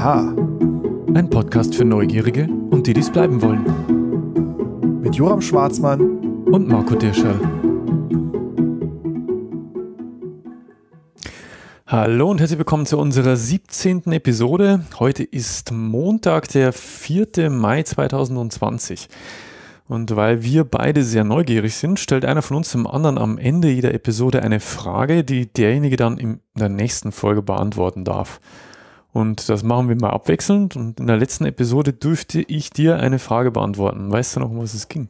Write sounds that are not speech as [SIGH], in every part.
Aha. Ein Podcast für Neugierige und die, die es bleiben wollen. Mit Joram Schwarzmann und Marco Dirscher. Hallo und herzlich willkommen zu unserer 17. Episode. Heute ist Montag, der 4. Mai 2020. Und weil wir beide sehr neugierig sind, stellt einer von uns zum anderen am Ende jeder Episode eine Frage, die derjenige dann in der nächsten Folge beantworten darf. Und das machen wir mal abwechselnd. Und in der letzten Episode dürfte ich dir eine Frage beantworten. Weißt du noch, um was es ging?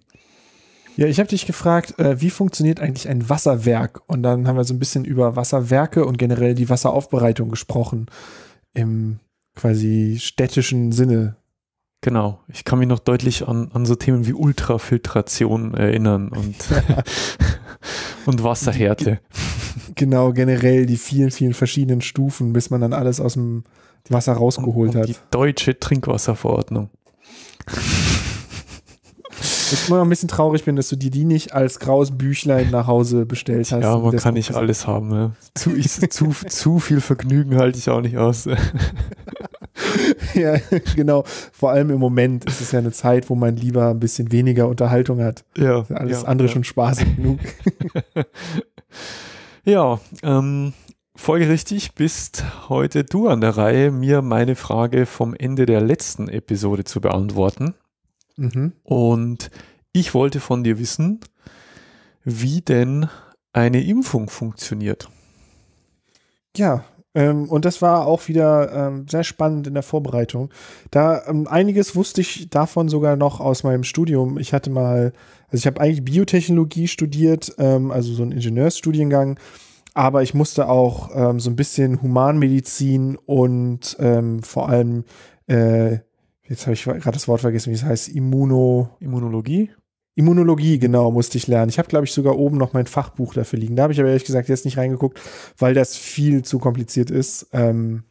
Ja, ich habe dich gefragt, äh, wie funktioniert eigentlich ein Wasserwerk? Und dann haben wir so ein bisschen über Wasserwerke und generell die Wasseraufbereitung gesprochen im quasi städtischen Sinne. Genau, ich kann mich noch deutlich an, an so Themen wie Ultrafiltration erinnern und, [LAUGHS] und Wasserhärte. Genau, generell die vielen, vielen verschiedenen Stufen, bis man dann alles aus dem Wasser rausgeholt um, um hat. Die deutsche Trinkwasserverordnung. Ich bin immer ein bisschen traurig bin, dass du dir die nicht als graues Büchlein nach Hause bestellt hast. Ja, man kann nicht alles haben. Ne? Zu, ich, zu, [LAUGHS] zu viel Vergnügen halte ich auch nicht aus. [LAUGHS] ja, genau. Vor allem im Moment ist es ja eine Zeit, wo man lieber ein bisschen weniger Unterhaltung hat. Ja. Alles ja, andere ja. schon spaßig genug. [LAUGHS] ja, ähm, Folgerichtig bist heute du an der Reihe, mir meine Frage vom Ende der letzten Episode zu beantworten. Mhm. Und ich wollte von dir wissen, wie denn eine Impfung funktioniert. Ja, ähm, und das war auch wieder ähm, sehr spannend in der Vorbereitung. Da ähm, einiges wusste ich davon sogar noch aus meinem Studium. Ich hatte mal, also ich habe eigentlich Biotechnologie studiert, ähm, also so einen Ingenieursstudiengang aber ich musste auch ähm, so ein bisschen Humanmedizin und ähm, vor allem, äh, jetzt habe ich gerade das Wort vergessen, wie es heißt, Immuno Immunologie? Immunologie, genau, musste ich lernen. Ich habe, glaube ich, sogar oben noch mein Fachbuch dafür liegen. Da habe ich aber ehrlich gesagt jetzt nicht reingeguckt, weil das viel zu kompliziert ist. Ähm,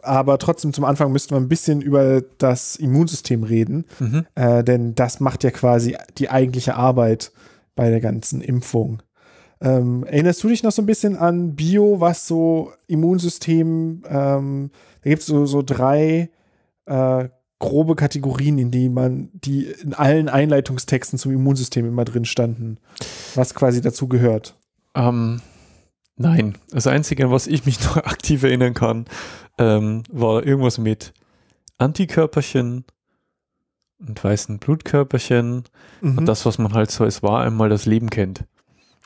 aber trotzdem zum Anfang müssten wir ein bisschen über das Immunsystem reden, mhm. äh, denn das macht ja quasi die eigentliche Arbeit bei der ganzen Impfung. Ähm, erinnerst du dich noch so ein bisschen an Bio, was so Immunsystem, ähm, da gibt es so, so drei äh, grobe Kategorien, in die man, die in allen Einleitungstexten zum Immunsystem immer drin standen, was quasi dazu gehört. Ähm, nein, das Einzige, an was ich mich [LAUGHS] noch aktiv erinnern kann, ähm, war irgendwas mit Antikörperchen und weißen Blutkörperchen mhm. und das, was man halt so als war einmal das Leben kennt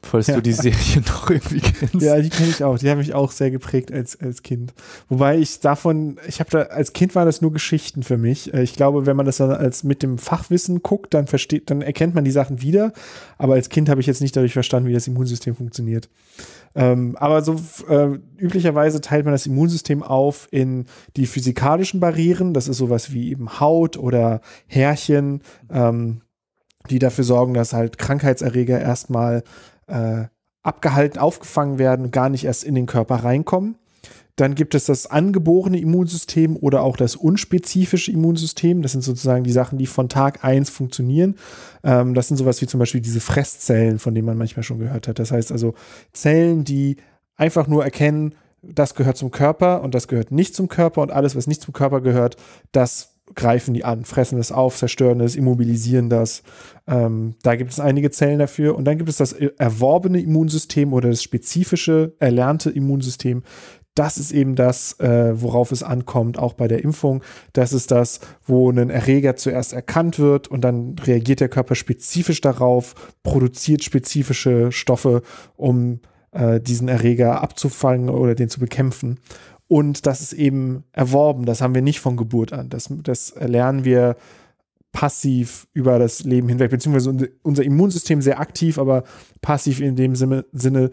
falls ja. du die Serie [LAUGHS] noch irgendwie kennst. Ja, die kenne ich auch. Die haben mich auch sehr geprägt als, als Kind. Wobei ich davon, ich habe da, als Kind waren das nur Geschichten für mich. Äh, ich glaube, wenn man das dann als mit dem Fachwissen guckt, dann versteht, dann erkennt man die Sachen wieder. Aber als Kind habe ich jetzt nicht dadurch verstanden, wie das Immunsystem funktioniert. Ähm, aber so äh, üblicherweise teilt man das Immunsystem auf in die physikalischen Barrieren. Das ist sowas wie eben Haut oder Härchen, ähm, die dafür sorgen, dass halt Krankheitserreger erstmal äh, abgehalten, aufgefangen werden gar nicht erst in den Körper reinkommen. Dann gibt es das angeborene Immunsystem oder auch das unspezifische Immunsystem. Das sind sozusagen die Sachen, die von Tag 1 funktionieren. Ähm, das sind sowas wie zum Beispiel diese Fresszellen, von denen man manchmal schon gehört hat. Das heißt also Zellen, die einfach nur erkennen, das gehört zum Körper und das gehört nicht zum Körper und alles, was nicht zum Körper gehört, das greifen die an, fressen es auf, zerstören es, immobilisieren das. Ähm, da gibt es einige Zellen dafür. Und dann gibt es das erworbene Immunsystem oder das spezifische, erlernte Immunsystem. Das ist eben das, äh, worauf es ankommt, auch bei der Impfung. Das ist das, wo ein Erreger zuerst erkannt wird und dann reagiert der Körper spezifisch darauf, produziert spezifische Stoffe, um äh, diesen Erreger abzufangen oder den zu bekämpfen. Und das ist eben erworben, das haben wir nicht von Geburt an. Das, das lernen wir passiv über das Leben hinweg, beziehungsweise unser Immunsystem sehr aktiv, aber passiv in dem Sinne,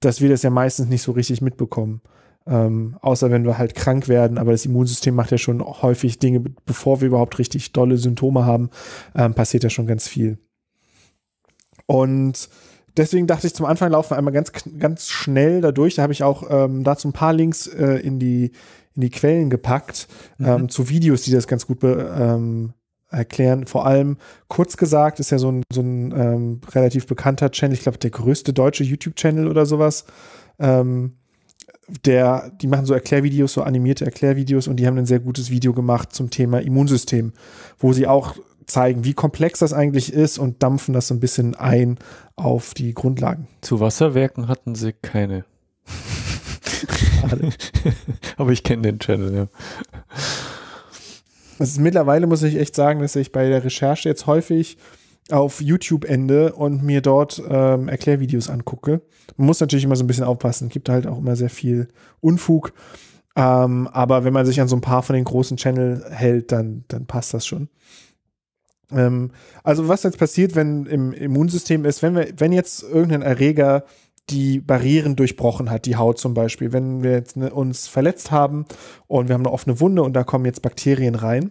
dass wir das ja meistens nicht so richtig mitbekommen. Ähm, außer wenn wir halt krank werden, aber das Immunsystem macht ja schon häufig Dinge, bevor wir überhaupt richtig dolle Symptome haben, ähm, passiert ja schon ganz viel. Und deswegen dachte ich zum Anfang laufen wir einmal ganz, ganz schnell dadurch. Da habe ich auch ähm, dazu ein paar Links äh, in, die, in die Quellen gepackt, mhm. ähm, zu Videos, die das ganz gut be, ähm, erklären. Vor allem, kurz gesagt, ist ja so ein, so ein ähm, relativ bekannter Channel, ich glaube, der größte deutsche YouTube-Channel oder sowas. Ähm, der, die machen so Erklärvideos, so animierte Erklärvideos und die haben ein sehr gutes Video gemacht zum Thema Immunsystem, wo sie auch zeigen, wie komplex das eigentlich ist und dampfen das so ein bisschen ein auf die Grundlagen. Zu Wasserwerken hatten sie keine. [LAUGHS] Aber ich kenne den Channel, ja. Also mittlerweile muss ich echt sagen, dass ich bei der Recherche jetzt häufig auf YouTube ende und mir dort ähm, Erklärvideos angucke. Man muss natürlich immer so ein bisschen aufpassen. Es gibt halt auch immer sehr viel Unfug. Ähm, aber wenn man sich an so ein paar von den großen Channel hält, dann, dann passt das schon. Ähm, also was jetzt passiert, wenn im Immunsystem ist, wenn wir, wenn jetzt irgendein Erreger die Barrieren durchbrochen hat, die Haut zum Beispiel. Wenn wir jetzt ne, uns verletzt haben und wir haben eine offene Wunde und da kommen jetzt Bakterien rein,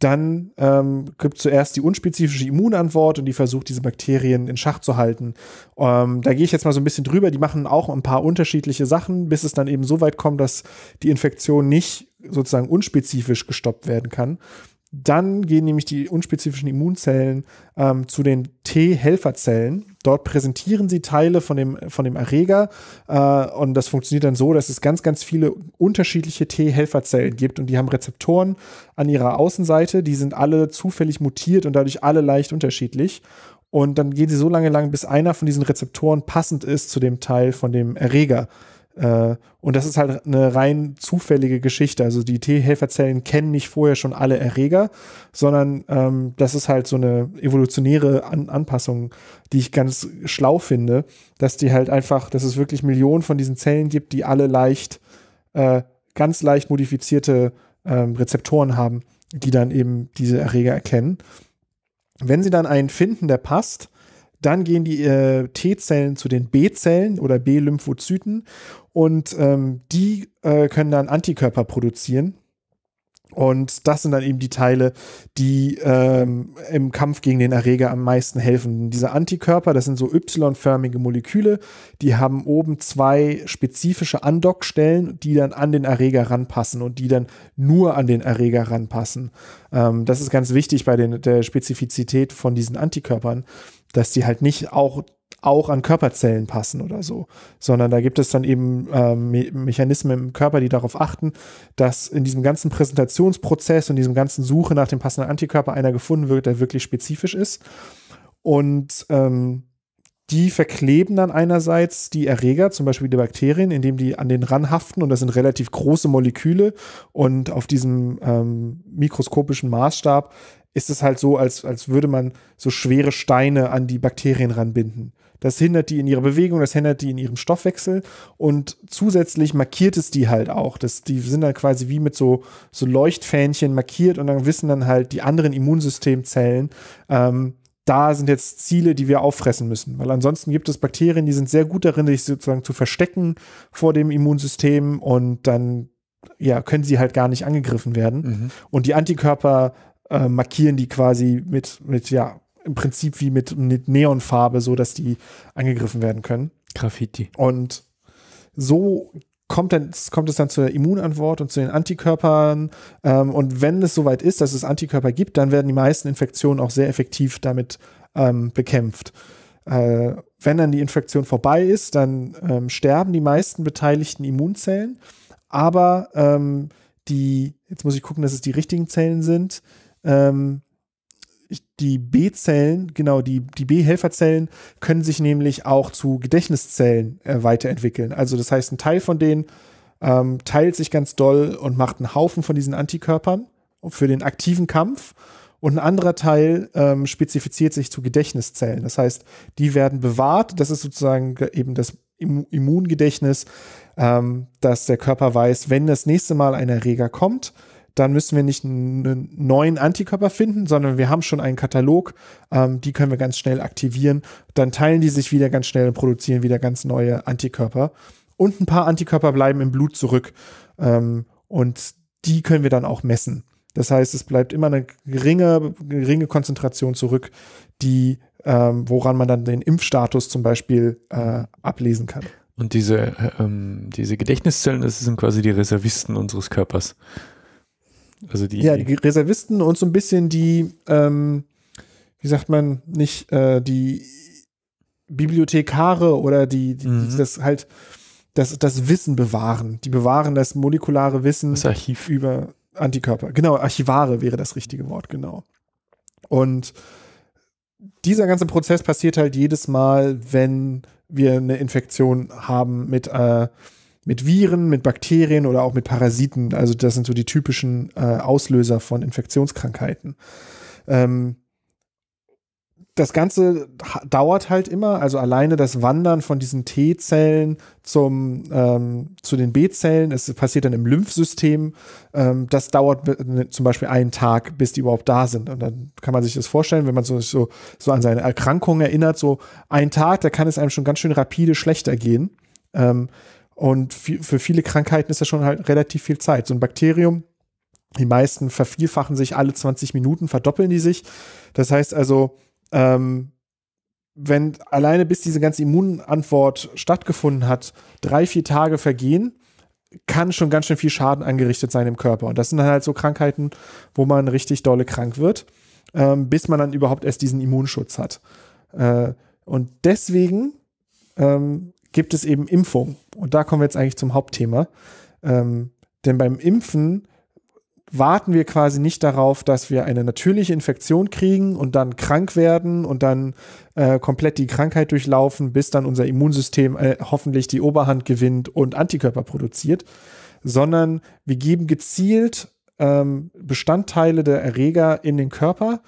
dann ähm, gibt zuerst die unspezifische Immunantwort und die versucht, diese Bakterien in Schach zu halten. Ähm, da gehe ich jetzt mal so ein bisschen drüber. Die machen auch ein paar unterschiedliche Sachen, bis es dann eben so weit kommt, dass die Infektion nicht sozusagen unspezifisch gestoppt werden kann, dann gehen nämlich die unspezifischen Immunzellen ähm, zu den T-Helferzellen. Dort präsentieren sie Teile von dem, von dem Erreger äh, und das funktioniert dann so, dass es ganz, ganz viele unterschiedliche T-Helferzellen gibt und die haben Rezeptoren an ihrer Außenseite, die sind alle zufällig mutiert und dadurch alle leicht unterschiedlich. Und dann gehen sie so lange lang, bis einer von diesen Rezeptoren passend ist zu dem Teil von dem Erreger. Äh, und das ist halt eine rein zufällige Geschichte. Also die T-Helferzellen kennen nicht vorher schon alle Erreger, sondern ähm, das ist halt so eine evolutionäre An Anpassung, die ich ganz schlau finde, dass die halt einfach, dass es wirklich Millionen von diesen Zellen gibt, die alle leicht, äh, ganz leicht modifizierte ähm, Rezeptoren haben, die dann eben diese Erreger erkennen. Wenn sie dann einen finden, der passt, dann gehen die äh, T-Zellen zu den B-Zellen oder B-Lymphozyten und ähm, die äh, können dann Antikörper produzieren. Und das sind dann eben die Teile, die ähm, im Kampf gegen den Erreger am meisten helfen. Diese Antikörper, das sind so Y-förmige Moleküle, die haben oben zwei spezifische Andockstellen, die dann an den Erreger ranpassen und die dann nur an den Erreger ranpassen. Ähm, das ist ganz wichtig bei den, der Spezifizität von diesen Antikörpern dass die halt nicht auch, auch an Körperzellen passen oder so, sondern da gibt es dann eben äh, Mechanismen im Körper, die darauf achten, dass in diesem ganzen Präsentationsprozess und diesem ganzen Suche nach dem passenden Antikörper einer gefunden wird, der wirklich spezifisch ist. Und ähm, die verkleben dann einerseits die Erreger, zum Beispiel die Bakterien, indem die an den haften und das sind relativ große Moleküle und auf diesem ähm, mikroskopischen Maßstab ist es halt so, als, als würde man so schwere Steine an die Bakterien ranbinden. Das hindert die in ihrer Bewegung, das hindert die in ihrem Stoffwechsel und zusätzlich markiert es die halt auch. Das, die sind dann quasi wie mit so, so Leuchtfähnchen markiert und dann wissen dann halt die anderen Immunsystemzellen, ähm, da sind jetzt Ziele, die wir auffressen müssen. Weil ansonsten gibt es Bakterien, die sind sehr gut darin, sich sozusagen zu verstecken vor dem Immunsystem und dann ja, können sie halt gar nicht angegriffen werden. Mhm. Und die Antikörper äh, markieren die quasi mit, mit, ja, im Prinzip wie mit, mit Neonfarbe, so dass die angegriffen werden können. Graffiti. Und so kommt, dann, kommt es dann zur Immunantwort und zu den Antikörpern. Ähm, und wenn es soweit ist, dass es Antikörper gibt, dann werden die meisten Infektionen auch sehr effektiv damit ähm, bekämpft. Äh, wenn dann die Infektion vorbei ist, dann ähm, sterben die meisten beteiligten Immunzellen. Aber ähm, die, jetzt muss ich gucken, dass es die richtigen Zellen sind, ähm, die B-Zellen, genau, die, die B-Helferzellen können sich nämlich auch zu Gedächtniszellen äh, weiterentwickeln. Also das heißt, ein Teil von denen ähm, teilt sich ganz doll und macht einen Haufen von diesen Antikörpern für den aktiven Kampf. Und ein anderer Teil ähm, spezifiziert sich zu Gedächtniszellen. Das heißt, die werden bewahrt. Das ist sozusagen eben das Immungedächtnis, ähm, dass der Körper weiß, wenn das nächste Mal ein Erreger kommt, dann müssen wir nicht einen neuen Antikörper finden, sondern wir haben schon einen Katalog, ähm, die können wir ganz schnell aktivieren. Dann teilen die sich wieder ganz schnell und produzieren wieder ganz neue Antikörper. Und ein paar Antikörper bleiben im Blut zurück. Ähm, und die können wir dann auch messen. Das heißt, es bleibt immer eine geringe, geringe Konzentration zurück, die, ähm, woran man dann den Impfstatus zum Beispiel äh, ablesen kann. Und diese, ähm, diese Gedächtniszellen, das sind quasi die Reservisten unseres Körpers. Also die, ja, die Reservisten und so ein bisschen die, ähm, wie sagt man, nicht äh, die Bibliothekare oder die, die, mhm. die das halt das, das Wissen bewahren. Die bewahren das molekulare Wissen das Archiv. über Antikörper. Genau, Archivare wäre das richtige Wort, genau. Und dieser ganze Prozess passiert halt jedes Mal, wenn wir eine Infektion haben mit äh, mit Viren, mit Bakterien oder auch mit Parasiten. Also das sind so die typischen äh, Auslöser von Infektionskrankheiten. Ähm, das Ganze dauert halt immer, also alleine das Wandern von diesen T-Zellen zum ähm, zu den B-Zellen, es passiert dann im Lymphsystem, ähm, das dauert ne, zum Beispiel einen Tag, bis die überhaupt da sind. Und dann kann man sich das vorstellen, wenn man so, so, so an seine Erkrankung erinnert, so ein Tag, da kann es einem schon ganz schön rapide schlechter gehen. Ähm, und für viele Krankheiten ist das schon halt relativ viel Zeit. So ein Bakterium, die meisten vervielfachen sich alle 20 Minuten, verdoppeln die sich. Das heißt also, ähm, wenn alleine bis diese ganze Immunantwort stattgefunden hat, drei, vier Tage vergehen, kann schon ganz schön viel Schaden angerichtet sein im Körper. Und das sind dann halt so Krankheiten, wo man richtig dolle krank wird, ähm, bis man dann überhaupt erst diesen Immunschutz hat. Äh, und deswegen ähm, gibt es eben Impfung. Und da kommen wir jetzt eigentlich zum Hauptthema. Ähm, denn beim Impfen warten wir quasi nicht darauf, dass wir eine natürliche Infektion kriegen und dann krank werden und dann äh, komplett die Krankheit durchlaufen, bis dann unser Immunsystem äh, hoffentlich die Oberhand gewinnt und Antikörper produziert, sondern wir geben gezielt ähm, Bestandteile der Erreger in den Körper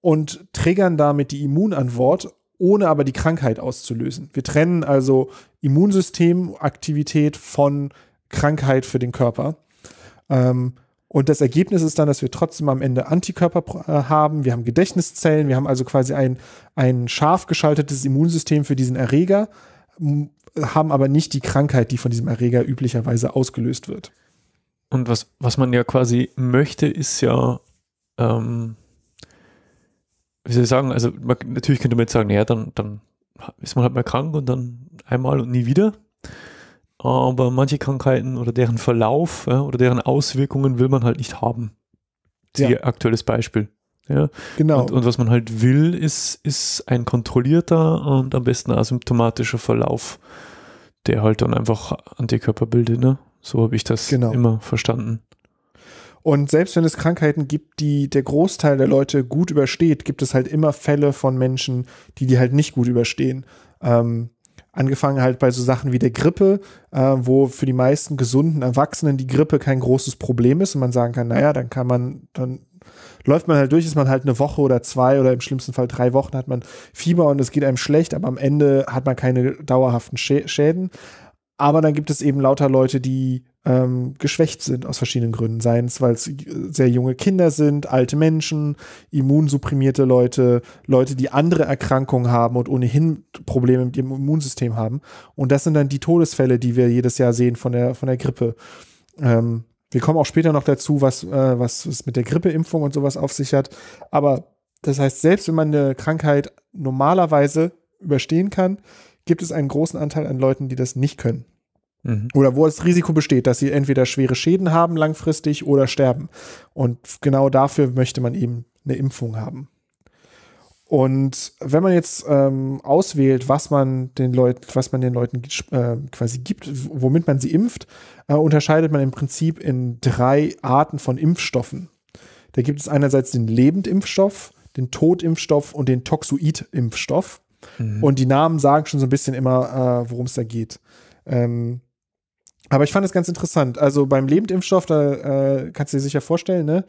und triggern damit die Immunantwort ohne aber die Krankheit auszulösen. Wir trennen also Immunsystemaktivität von Krankheit für den Körper. Ähm, und das Ergebnis ist dann, dass wir trotzdem am Ende Antikörper äh, haben. Wir haben Gedächtniszellen. Wir haben also quasi ein, ein scharf geschaltetes Immunsystem für diesen Erreger, haben aber nicht die Krankheit, die von diesem Erreger üblicherweise ausgelöst wird. Und was, was man ja quasi möchte, ist ja ähm, wie soll ich sagen, also man, natürlich könnte man jetzt sagen, naja, dann, dann ist man halt mal krank und dann einmal und nie wieder. Aber manche Krankheiten oder deren Verlauf ja, oder deren Auswirkungen will man halt nicht haben. Siehe ja. aktuelles Beispiel. Ja. Genau. Und, und, was man halt will, ist, ist ein kontrollierter und am besten asymptomatischer Verlauf, der halt dann einfach Antikörper bildet. Ne? So habe ich das genau. immer verstanden. Und selbst wenn es Krankheiten gibt, die der Großteil der Leute gut übersteht, gibt es halt immer Fälle von Menschen, die die halt nicht gut überstehen. Ähm, angefangen halt bei so Sachen wie der Grippe, äh, wo für die meisten gesunden Erwachsenen die Grippe kein großes Problem ist und man sagen kann, naja, dann kann man, dann läuft man halt durch, ist man halt eine Woche oder zwei oder im schlimmsten Fall drei Wochen hat man Fieber und es geht einem schlecht, aber am Ende hat man keine dauerhaften Schä Schäden. Aber dann gibt es eben lauter Leute, die ähm, geschwächt sind aus verschiedenen Gründen. Seien es, weil es äh, sehr junge Kinder sind, alte Menschen, immunsupprimierte Leute, Leute, die andere Erkrankungen haben und ohnehin Probleme mit ihrem Immunsystem haben. Und das sind dann die Todesfälle, die wir jedes Jahr sehen von der, von der Grippe. Ähm, wir kommen auch später noch dazu, was, äh, was es mit der Grippeimpfung und sowas auf sich hat. Aber das heißt, selbst wenn man eine Krankheit normalerweise überstehen kann, gibt es einen großen Anteil an Leuten, die das nicht können. Mhm. Oder wo das Risiko besteht, dass sie entweder schwere Schäden haben langfristig oder sterben. Und genau dafür möchte man eben eine Impfung haben. Und wenn man jetzt ähm, auswählt, was man den Leuten, was man den Leuten äh, quasi gibt, womit man sie impft, äh, unterscheidet man im Prinzip in drei Arten von Impfstoffen. Da gibt es einerseits den Lebendimpfstoff, den Totimpfstoff und den Toxoidimpfstoff. Mhm. Und die Namen sagen schon so ein bisschen immer, äh, worum es da geht. Ähm, aber ich fand es ganz interessant. Also beim Lebendimpfstoff, da äh, kannst du dir sicher vorstellen, ne?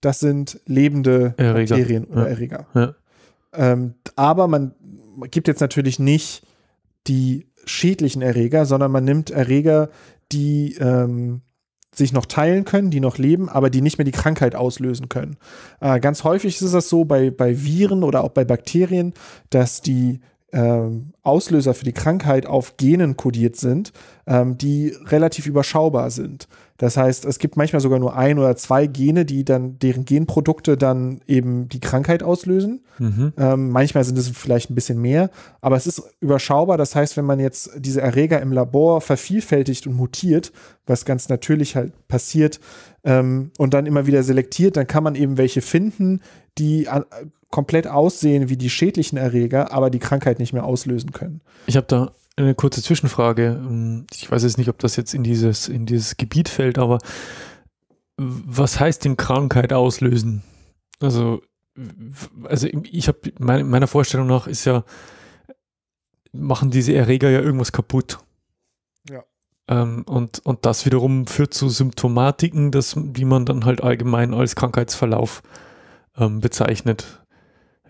Das sind lebende Erreger. Bakterien oder ja. Erreger. Ja. Ähm, aber man gibt jetzt natürlich nicht die schädlichen Erreger, sondern man nimmt Erreger, die ähm, sich noch teilen können, die noch leben, aber die nicht mehr die Krankheit auslösen können. Äh, ganz häufig ist das so bei, bei Viren oder auch bei Bakterien, dass die ähm, Auslöser für die Krankheit auf Genen kodiert sind, ähm, die relativ überschaubar sind. Das heißt, es gibt manchmal sogar nur ein oder zwei Gene, die dann, deren Genprodukte dann eben die Krankheit auslösen. Mhm. Ähm, manchmal sind es vielleicht ein bisschen mehr, aber es ist überschaubar. Das heißt, wenn man jetzt diese Erreger im Labor vervielfältigt und mutiert, was ganz natürlich halt passiert, ähm, und dann immer wieder selektiert, dann kann man eben welche finden, die an, komplett aussehen wie die schädlichen Erreger, aber die Krankheit nicht mehr auslösen können. Ich habe da eine kurze Zwischenfrage. Ich weiß jetzt nicht, ob das jetzt in dieses, in dieses Gebiet fällt, aber was heißt denn Krankheit auslösen? Also, also ich habe meiner Vorstellung nach ist ja, machen diese Erreger ja irgendwas kaputt. Ja. Ähm, und, und das wiederum führt zu Symptomatiken, das, die man dann halt allgemein als Krankheitsverlauf ähm, bezeichnet.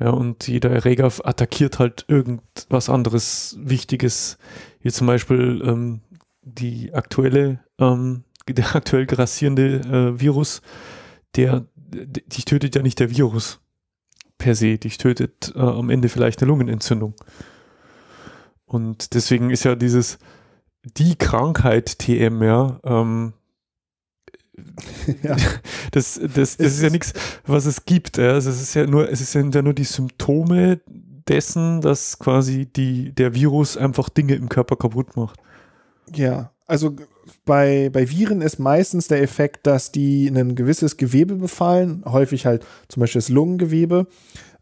Ja, und jeder Erreger attackiert halt irgendwas anderes Wichtiges. Wie zum Beispiel ähm, die aktuelle, ähm, [LAUGHS] der aktuell grassierende äh, Virus, der dich tötet ja nicht der Virus per se, dich tötet äh, am Ende vielleicht eine Lungenentzündung. Und deswegen ist ja dieses die Krankheit TM, ja, ähm, ja. [LAUGHS] das, das, das ist, ja nichts, was es gibt. Also es ist ja nur, es sind ja nur die Symptome dessen, dass quasi die, der Virus einfach Dinge im Körper kaputt macht. Ja, also bei, bei Viren ist meistens der Effekt, dass die ein gewisses Gewebe befallen, häufig halt zum Beispiel das Lungengewebe.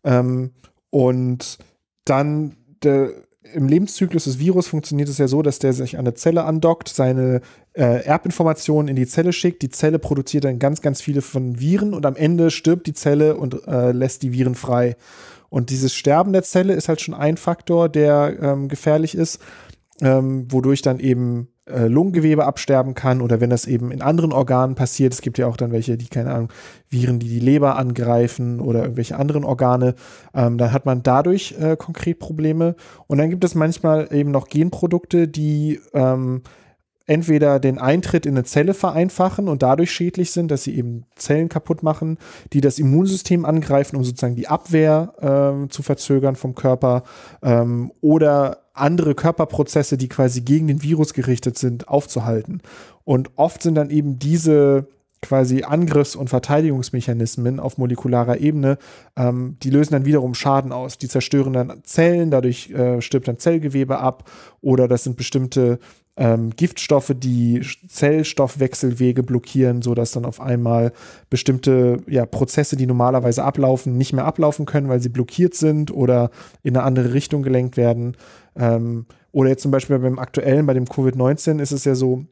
Ähm, und dann der im Lebenszyklus des Virus funktioniert es ja so, dass der sich an eine Zelle andockt, seine äh, Erbinformationen in die Zelle schickt, die Zelle produziert dann ganz, ganz viele von Viren und am Ende stirbt die Zelle und äh, lässt die Viren frei. Und dieses Sterben der Zelle ist halt schon ein Faktor, der ähm, gefährlich ist, ähm, wodurch dann eben äh, Lungengewebe absterben kann oder wenn das eben in anderen Organen passiert. Es gibt ja auch dann welche, die, keine Ahnung, Viren, die die Leber angreifen oder irgendwelche anderen Organe. Ähm, dann hat man dadurch äh, konkret Probleme. Und dann gibt es manchmal eben noch Genprodukte, die ähm, entweder den Eintritt in eine Zelle vereinfachen und dadurch schädlich sind, dass sie eben Zellen kaputt machen, die das Immunsystem angreifen, um sozusagen die Abwehr äh, zu verzögern vom Körper ähm, oder andere Körperprozesse, die quasi gegen den Virus gerichtet sind, aufzuhalten. Und oft sind dann eben diese quasi Angriffs- und Verteidigungsmechanismen auf molekularer Ebene, ähm, die lösen dann wiederum Schaden aus. Die zerstören dann Zellen, dadurch äh, stirbt dann Zellgewebe ab oder das sind bestimmte ähm, Giftstoffe, die Zellstoffwechselwege blockieren, sodass dann auf einmal bestimmte ja, Prozesse, die normalerweise ablaufen, nicht mehr ablaufen können, weil sie blockiert sind oder in eine andere Richtung gelenkt werden. Ähm, oder jetzt zum Beispiel beim aktuellen, bei dem Covid-19 ist es ja so,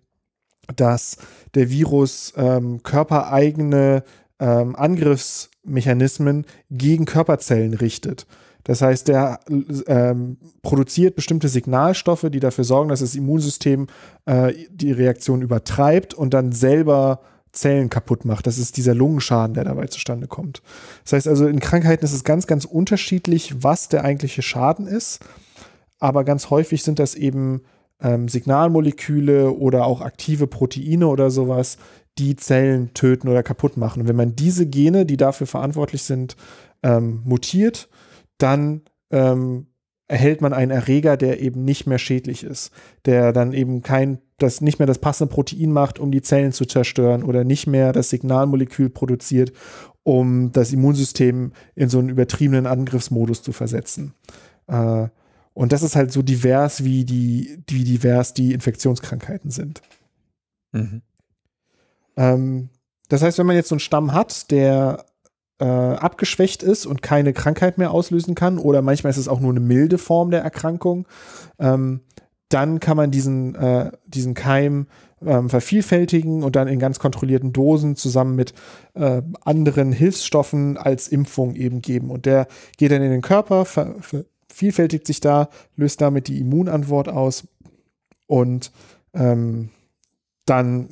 dass der Virus ähm, körpereigene ähm, Angriffsmechanismen gegen Körperzellen richtet. Das heißt, der ähm, produziert bestimmte Signalstoffe, die dafür sorgen, dass das Immunsystem äh, die Reaktion übertreibt und dann selber Zellen kaputt macht. Das ist dieser Lungenschaden, der dabei zustande kommt. Das heißt also, in Krankheiten ist es ganz, ganz unterschiedlich, was der eigentliche Schaden ist. Aber ganz häufig sind das eben ähm, Signalmoleküle oder auch aktive Proteine oder sowas, die Zellen töten oder kaputt machen. Und wenn man diese Gene, die dafür verantwortlich sind, ähm, mutiert, dann ähm, erhält man einen Erreger, der eben nicht mehr schädlich ist, der dann eben kein, das nicht mehr das passende Protein macht, um die Zellen zu zerstören oder nicht mehr das Signalmolekül produziert, um das Immunsystem in so einen übertriebenen Angriffsmodus zu versetzen. Äh, und das ist halt so divers, wie die, wie divers die Infektionskrankheiten sind. Mhm. Ähm, das heißt, wenn man jetzt so einen Stamm hat, der äh, abgeschwächt ist und keine Krankheit mehr auslösen kann, oder manchmal ist es auch nur eine milde Form der Erkrankung, ähm, dann kann man diesen, äh, diesen Keim ähm, vervielfältigen und dann in ganz kontrollierten Dosen zusammen mit äh, anderen Hilfsstoffen als Impfung eben geben. Und der geht dann in den Körper, ver, ver vervielfältigt sich da, löst damit die Immunantwort aus und ähm, dann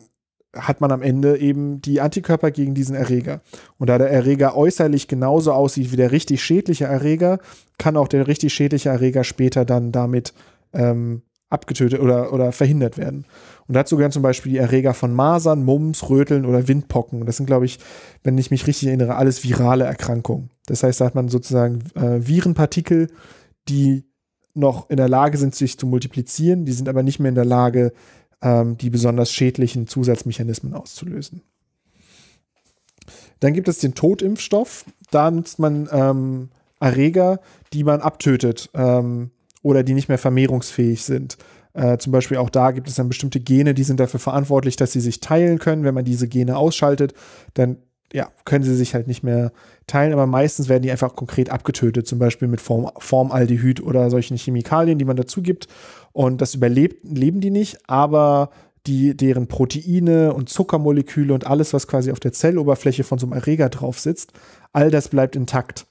hat man am Ende eben die Antikörper gegen diesen Erreger. Und da der Erreger äußerlich genauso aussieht wie der richtig schädliche Erreger, kann auch der richtig schädliche Erreger später dann damit ähm, abgetötet oder, oder verhindert werden. Und dazu gehören zum Beispiel die Erreger von Masern, Mumps, Röteln oder Windpocken. das sind, glaube ich, wenn ich mich richtig erinnere, alles virale Erkrankungen. Das heißt, da hat man sozusagen äh, Virenpartikel, die noch in der Lage sind, sich zu multiplizieren, die sind aber nicht mehr in der Lage, ähm, die besonders schädlichen Zusatzmechanismen auszulösen. Dann gibt es den Totimpfstoff. Da nutzt man ähm, Erreger, die man abtötet ähm, oder die nicht mehr vermehrungsfähig sind. Äh, zum Beispiel auch da gibt es dann bestimmte Gene, die sind dafür verantwortlich, dass sie sich teilen können. Wenn man diese Gene ausschaltet, dann ja, können sie sich halt nicht mehr teilen, aber meistens werden die einfach konkret abgetötet, zum Beispiel mit Form, Formaldehyd oder solchen Chemikalien, die man dazu gibt. Und das überlebt, leben die nicht, aber die, deren Proteine und Zuckermoleküle und alles, was quasi auf der Zelloberfläche von so einem Erreger drauf sitzt, all das bleibt intakt.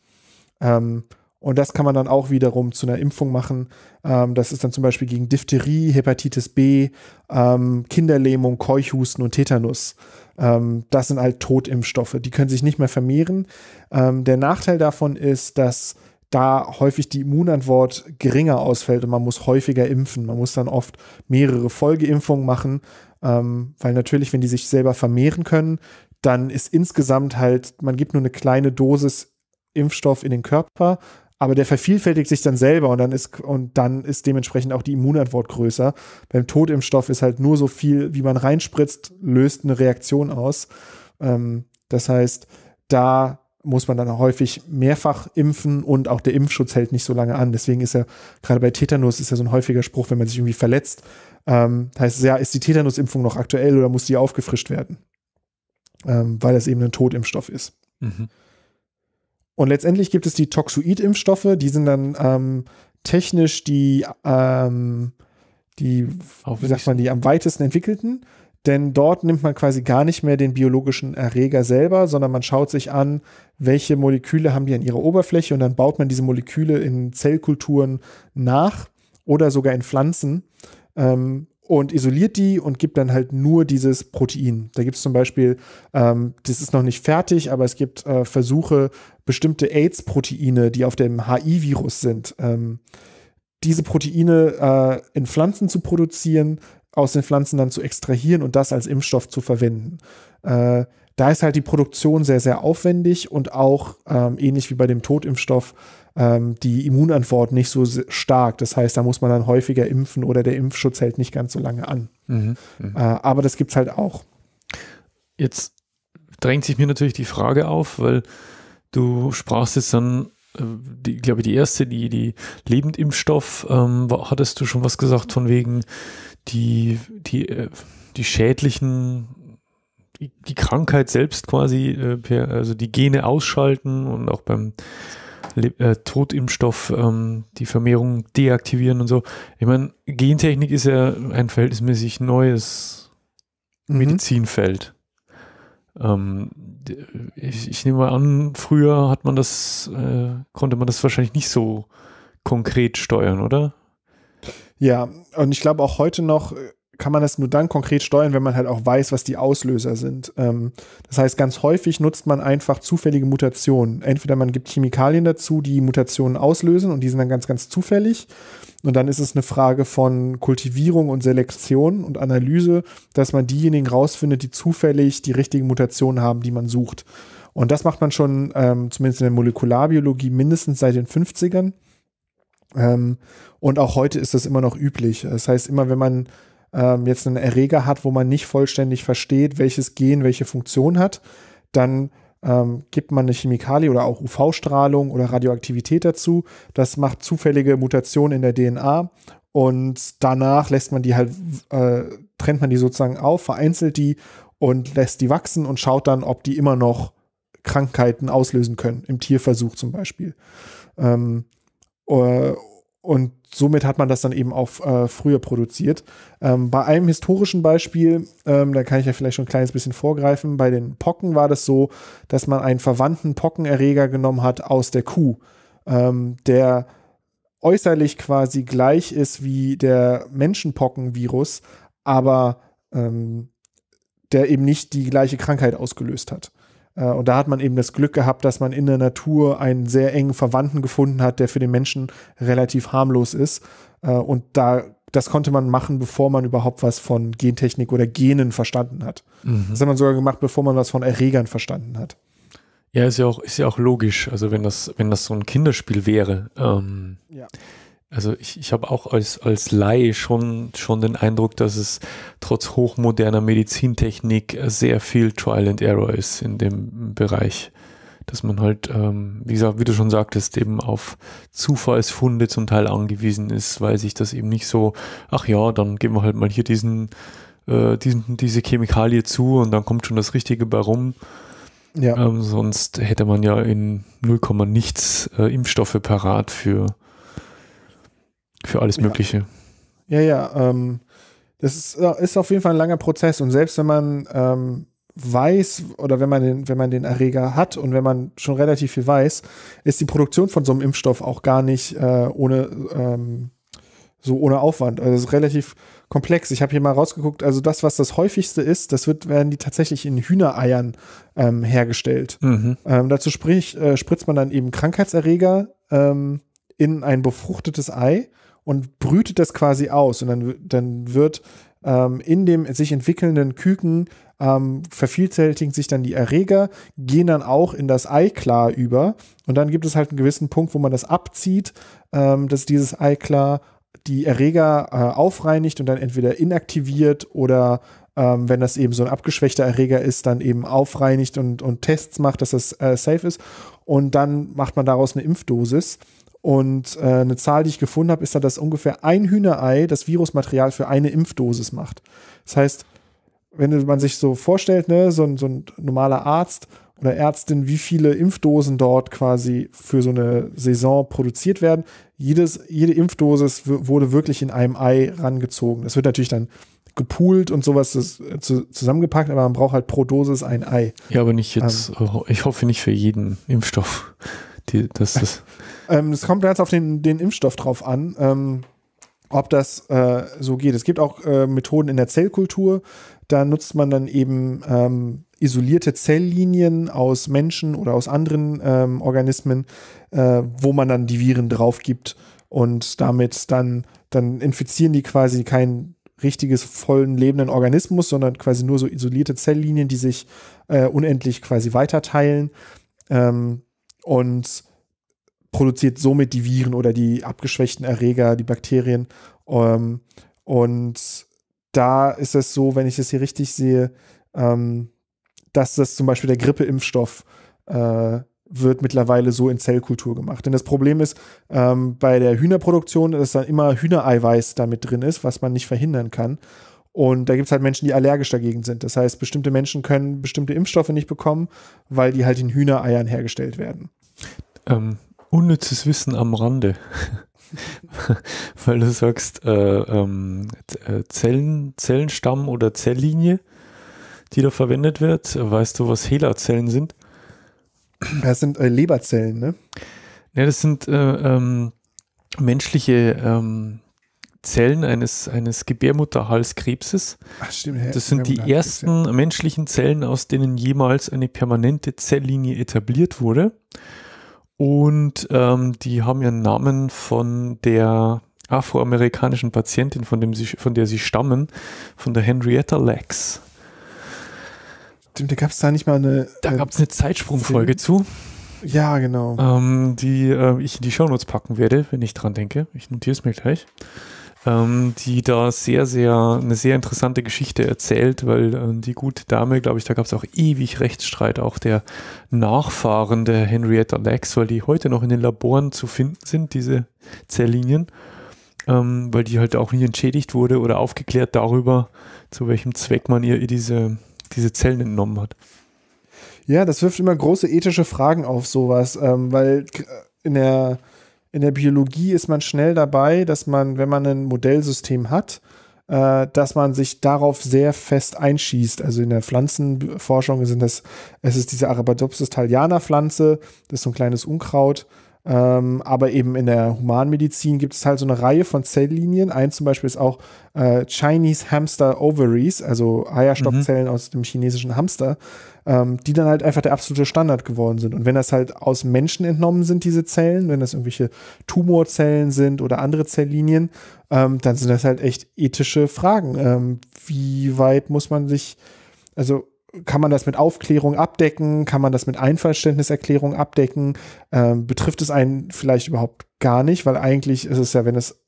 Ähm, und das kann man dann auch wiederum zu einer Impfung machen. Ähm, das ist dann zum Beispiel gegen Diphtherie, Hepatitis B, ähm, Kinderlähmung, Keuchhusten und Tetanus. Ähm, das sind halt Totimpfstoffe. Die können sich nicht mehr vermehren. Ähm, der Nachteil davon ist, dass da häufig die Immunantwort geringer ausfällt und man muss häufiger impfen. Man muss dann oft mehrere Folgeimpfungen machen, ähm, weil natürlich, wenn die sich selber vermehren können, dann ist insgesamt halt, man gibt nur eine kleine Dosis Impfstoff in den Körper, aber der vervielfältigt sich dann selber und dann ist und dann ist dementsprechend auch die Immunantwort größer. Beim Totimpfstoff ist halt nur so viel, wie man reinspritzt, löst eine Reaktion aus. Ähm, das heißt, da muss man dann häufig mehrfach impfen und auch der Impfschutz hält nicht so lange an. Deswegen ist ja gerade bei Tetanus ist ja so ein häufiger Spruch, wenn man sich irgendwie verletzt, ähm, heißt es ja, ist die Tetanusimpfung noch aktuell oder muss die aufgefrischt werden, ähm, weil das eben ein Totimpfstoff ist. Mhm. Und letztendlich gibt es die Toxoid-Impfstoffe, die sind dann ähm, technisch die, ähm, die wie sagt man, die am weitesten entwickelten. Denn dort nimmt man quasi gar nicht mehr den biologischen Erreger selber, sondern man schaut sich an, welche Moleküle haben die an ihrer Oberfläche und dann baut man diese Moleküle in Zellkulturen nach oder sogar in Pflanzen, ähm, und isoliert die und gibt dann halt nur dieses Protein. Da gibt es zum Beispiel, ähm, das ist noch nicht fertig, aber es gibt äh, Versuche, bestimmte AIDS-Proteine, die auf dem HI-Virus sind, ähm, diese Proteine äh, in Pflanzen zu produzieren, aus den Pflanzen dann zu extrahieren und das als Impfstoff zu verwenden. Äh, da ist halt die Produktion sehr, sehr aufwendig und auch ähm, ähnlich wie bei dem Totimpfstoff ähm, die Immunantwort nicht so stark. Das heißt, da muss man dann häufiger impfen oder der Impfschutz hält nicht ganz so lange an. Mhm, mhm. äh, aber das gibt es halt auch. Jetzt drängt sich mir natürlich die Frage auf, weil du sprachst jetzt dann äh, die, glaube ich, die erste, die, die Lebendimpfstoff, ähm, war, hattest du schon was gesagt von wegen die, die, äh, die schädlichen, die, die, Krankheit selbst quasi, äh, per, also die Gene ausschalten und auch beim äh, Totimpfstoff, ähm, die Vermehrung deaktivieren und so. Ich meine, Gentechnik ist ja ein verhältnismäßig neues mhm. Medizinfeld. Ähm, ich, ich, nehme mal an, früher hat man das, äh, konnte man das wahrscheinlich nicht so konkret steuern, oder? Ja, und ich glaube auch heute noch äh, kann man das nur dann konkret steuern, wenn man halt auch weiß, was die Auslöser sind. Ähm, das heißt, ganz häufig nutzt man einfach zufällige Mutationen. Entweder man gibt Chemikalien dazu, die Mutationen auslösen und die sind dann ganz, ganz zufällig. Und dann ist es eine Frage von Kultivierung und Selektion und Analyse, dass man diejenigen rausfindet, die zufällig die richtigen Mutationen haben, die man sucht. Und das macht man schon, ähm, zumindest in der Molekularbiologie, mindestens seit den 50ern. Ähm, und auch heute ist das immer noch üblich. Das heißt, immer wenn man ähm, jetzt einen Erreger hat, wo man nicht vollständig versteht, welches Gen welche Funktion hat, dann ähm, gibt man eine Chemikalie oder auch UV-Strahlung oder Radioaktivität dazu. Das macht zufällige Mutationen in der DNA und danach lässt man die halt, äh, trennt man die sozusagen auf, vereinzelt die und lässt die wachsen und schaut dann, ob die immer noch Krankheiten auslösen können, im Tierversuch zum Beispiel. Ähm, äh, und somit hat man das dann eben auch äh, früher produziert. Ähm, bei einem historischen Beispiel, ähm, da kann ich ja vielleicht schon ein kleines bisschen vorgreifen, bei den Pocken war das so, dass man einen verwandten Pockenerreger genommen hat aus der Kuh, ähm, der äußerlich quasi gleich ist wie der Menschenpockenvirus, aber ähm, der eben nicht die gleiche Krankheit ausgelöst hat. Äh, und da hat man eben das Glück gehabt, dass man in der Natur einen sehr engen Verwandten gefunden hat, der für den Menschen relativ harmlos ist. Äh, und da, das konnte man machen, bevor man überhaupt was von Gentechnik oder Genen verstanden hat. Mhm. Das hat man sogar gemacht, bevor man was von Erregern verstanden hat. Ja, ist ja auch, ist ja auch logisch. Also wenn das, wenn das so ein Kinderspiel wäre, ähm, ja also ich, ich habe auch als, als Laie schon, schon den Eindruck, dass es trotz hochmoderner Medizintechnik sehr viel Trial and Error ist in dem Bereich. Dass man halt, ähm, wie gesagt, wie du schon sagtest, eben auf Zufallsfunde zum Teil angewiesen ist, weil sich das eben nicht so, ach ja, dann geben wir halt mal hier diesen, äh, diesen diese Chemikalie zu und dann kommt schon das Richtige bei rum. Ja. Ähm, sonst hätte man ja in 0, nichts äh, Impfstoffe parat für für alles Mögliche. Ja, ja. ja ähm, das ist, ist, auf jeden Fall ein langer Prozess. Und selbst wenn man ähm, weiß oder wenn man, den, wenn man den Erreger hat und wenn man schon relativ viel weiß, ist die Produktion von so einem Impfstoff auch gar nicht äh, ohne, ähm, so ohne Aufwand. Also es ist relativ komplex. Ich habe hier mal rausgeguckt, also das, was das häufigste ist, das wird, werden die tatsächlich in Hühnereiern ähm, hergestellt. Mhm. Ähm, dazu sprich, äh, spritzt man dann eben Krankheitserreger ähm, in ein befruchtetes Ei und brütet das quasi aus. Und dann, dann wird ähm, in dem sich entwickelnden Küken ähm, vervielfältigen sich dann die Erreger, gehen dann auch in das Eiklar über. Und dann gibt es halt einen gewissen Punkt, wo man das abzieht, ähm, dass dieses Eiklar die Erreger äh, aufreinigt und dann entweder inaktiviert oder ähm, wenn das eben so ein abgeschwächter Erreger ist, dann eben aufreinigt und, und Tests macht, dass das äh, safe ist. Und dann macht man daraus eine Impfdosis. Und äh, eine Zahl, die ich gefunden habe, ist dann, dass ungefähr ein Hühnerei das Virusmaterial für eine Impfdosis macht. Das heißt, wenn man sich so vorstellt, ne, so, ein, so ein normaler Arzt oder Ärztin, wie viele Impfdosen dort quasi für so eine Saison produziert werden. Jedes, jede Impfdosis wurde wirklich in einem Ei rangezogen. Das wird natürlich dann gepoolt und sowas äh, zu, zusammengepackt, aber man braucht halt pro Dosis ein Ei. Ja, aber nicht ähm. jetzt, ähm, ich hoffe nicht für jeden Impfstoff. Die, das [LAUGHS] Ähm, das kommt ganz auf den, den Impfstoff drauf an. Ähm, ob das äh, so geht. Es gibt auch äh, Methoden in der Zellkultur. Da nutzt man dann eben ähm, isolierte Zelllinien aus Menschen oder aus anderen ähm, Organismen, äh, wo man dann die Viren drauf gibt und damit dann, dann infizieren die quasi kein richtiges, vollen, lebenden Organismus, sondern quasi nur so isolierte Zelllinien, die sich äh, unendlich quasi weiterteilen. Ähm, und produziert somit die Viren oder die abgeschwächten Erreger, die Bakterien. Ähm, und da ist es so, wenn ich das hier richtig sehe, ähm, dass das zum Beispiel der Grippeimpfstoff äh, wird mittlerweile so in Zellkultur gemacht. Denn das Problem ist ähm, bei der Hühnerproduktion, dass dann immer Hühnereiweiß damit drin ist, was man nicht verhindern kann. Und da gibt es halt Menschen, die allergisch dagegen sind. Das heißt, bestimmte Menschen können bestimmte Impfstoffe nicht bekommen, weil die halt in Hühnereiern hergestellt werden. Ähm, unnützes Wissen am Rande. [LAUGHS] Weil du sagst, äh, ähm, äh, Zellen, Zellenstamm oder Zelllinie, die da verwendet wird. Weißt du, was HeLa-Zellen sind? Das sind äh, Leberzellen, ne? Ja, das sind äh, ähm, menschliche ähm, Zellen eines, eines Gebärmutterhalskrebses. Ach, stimmt, das sind die ersten menschlichen Zellen, aus denen jemals eine permanente Zelllinie etabliert wurde. Und ähm, die haben ihren Namen von der afroamerikanischen Patientin, von, dem sie, von der sie stammen, von der Henrietta Lex. Stimmt, da gab es da nicht mal eine. Da äh, gab es eine Zeitsprungfolge zu. Ja, genau. Ähm, die äh, ich in die Shownotes packen werde, wenn ich dran denke. Ich notiere es mir gleich ähm, die da sehr, sehr, eine sehr interessante Geschichte erzählt, weil ähm, die gute Dame, glaube ich, da gab es auch ewig Rechtsstreit, auch der Nachfahren der Henrietta Lacks, weil die heute noch in den Laboren zu finden sind, diese Zelllinien, ähm, weil die halt auch nie entschädigt wurde oder aufgeklärt darüber, zu welchem Zweck man ihr diese, diese Zellen entnommen hat. Ja, das wirft immer große ethische Fragen auf sowas, ähm, weil äh, in der in der Biologie ist man schnell dabei, dass man, wenn man ein Modellsystem hat, äh, dass man sich darauf sehr fest einschießt. Also in der Pflanzenforschung sind das, es ist diese Arabidopsis thaliana Pflanze, das ist so ein kleines Unkraut, ähm, aber eben in der Humanmedizin gibt es halt so eine Reihe von Zelllinien. Ein zum Beispiel ist auch äh, Chinese Hamster Ovaries, also Eierstockzellen mhm. aus dem chinesischen Hamster, ähm, die dann halt einfach der absolute Standard geworden sind. Und wenn das halt aus Menschen entnommen sind, diese Zellen, wenn das irgendwelche Tumorzellen sind oder andere Zelllinien, ähm, dann sind das halt echt ethische Fragen. Ähm, wie weit muss man sich, also kann man das mit Aufklärung abdecken? Kann man das mit Einverständniserklärung abdecken? Ähm, betrifft es einen vielleicht überhaupt gar nicht, weil eigentlich ist es ja, wenn es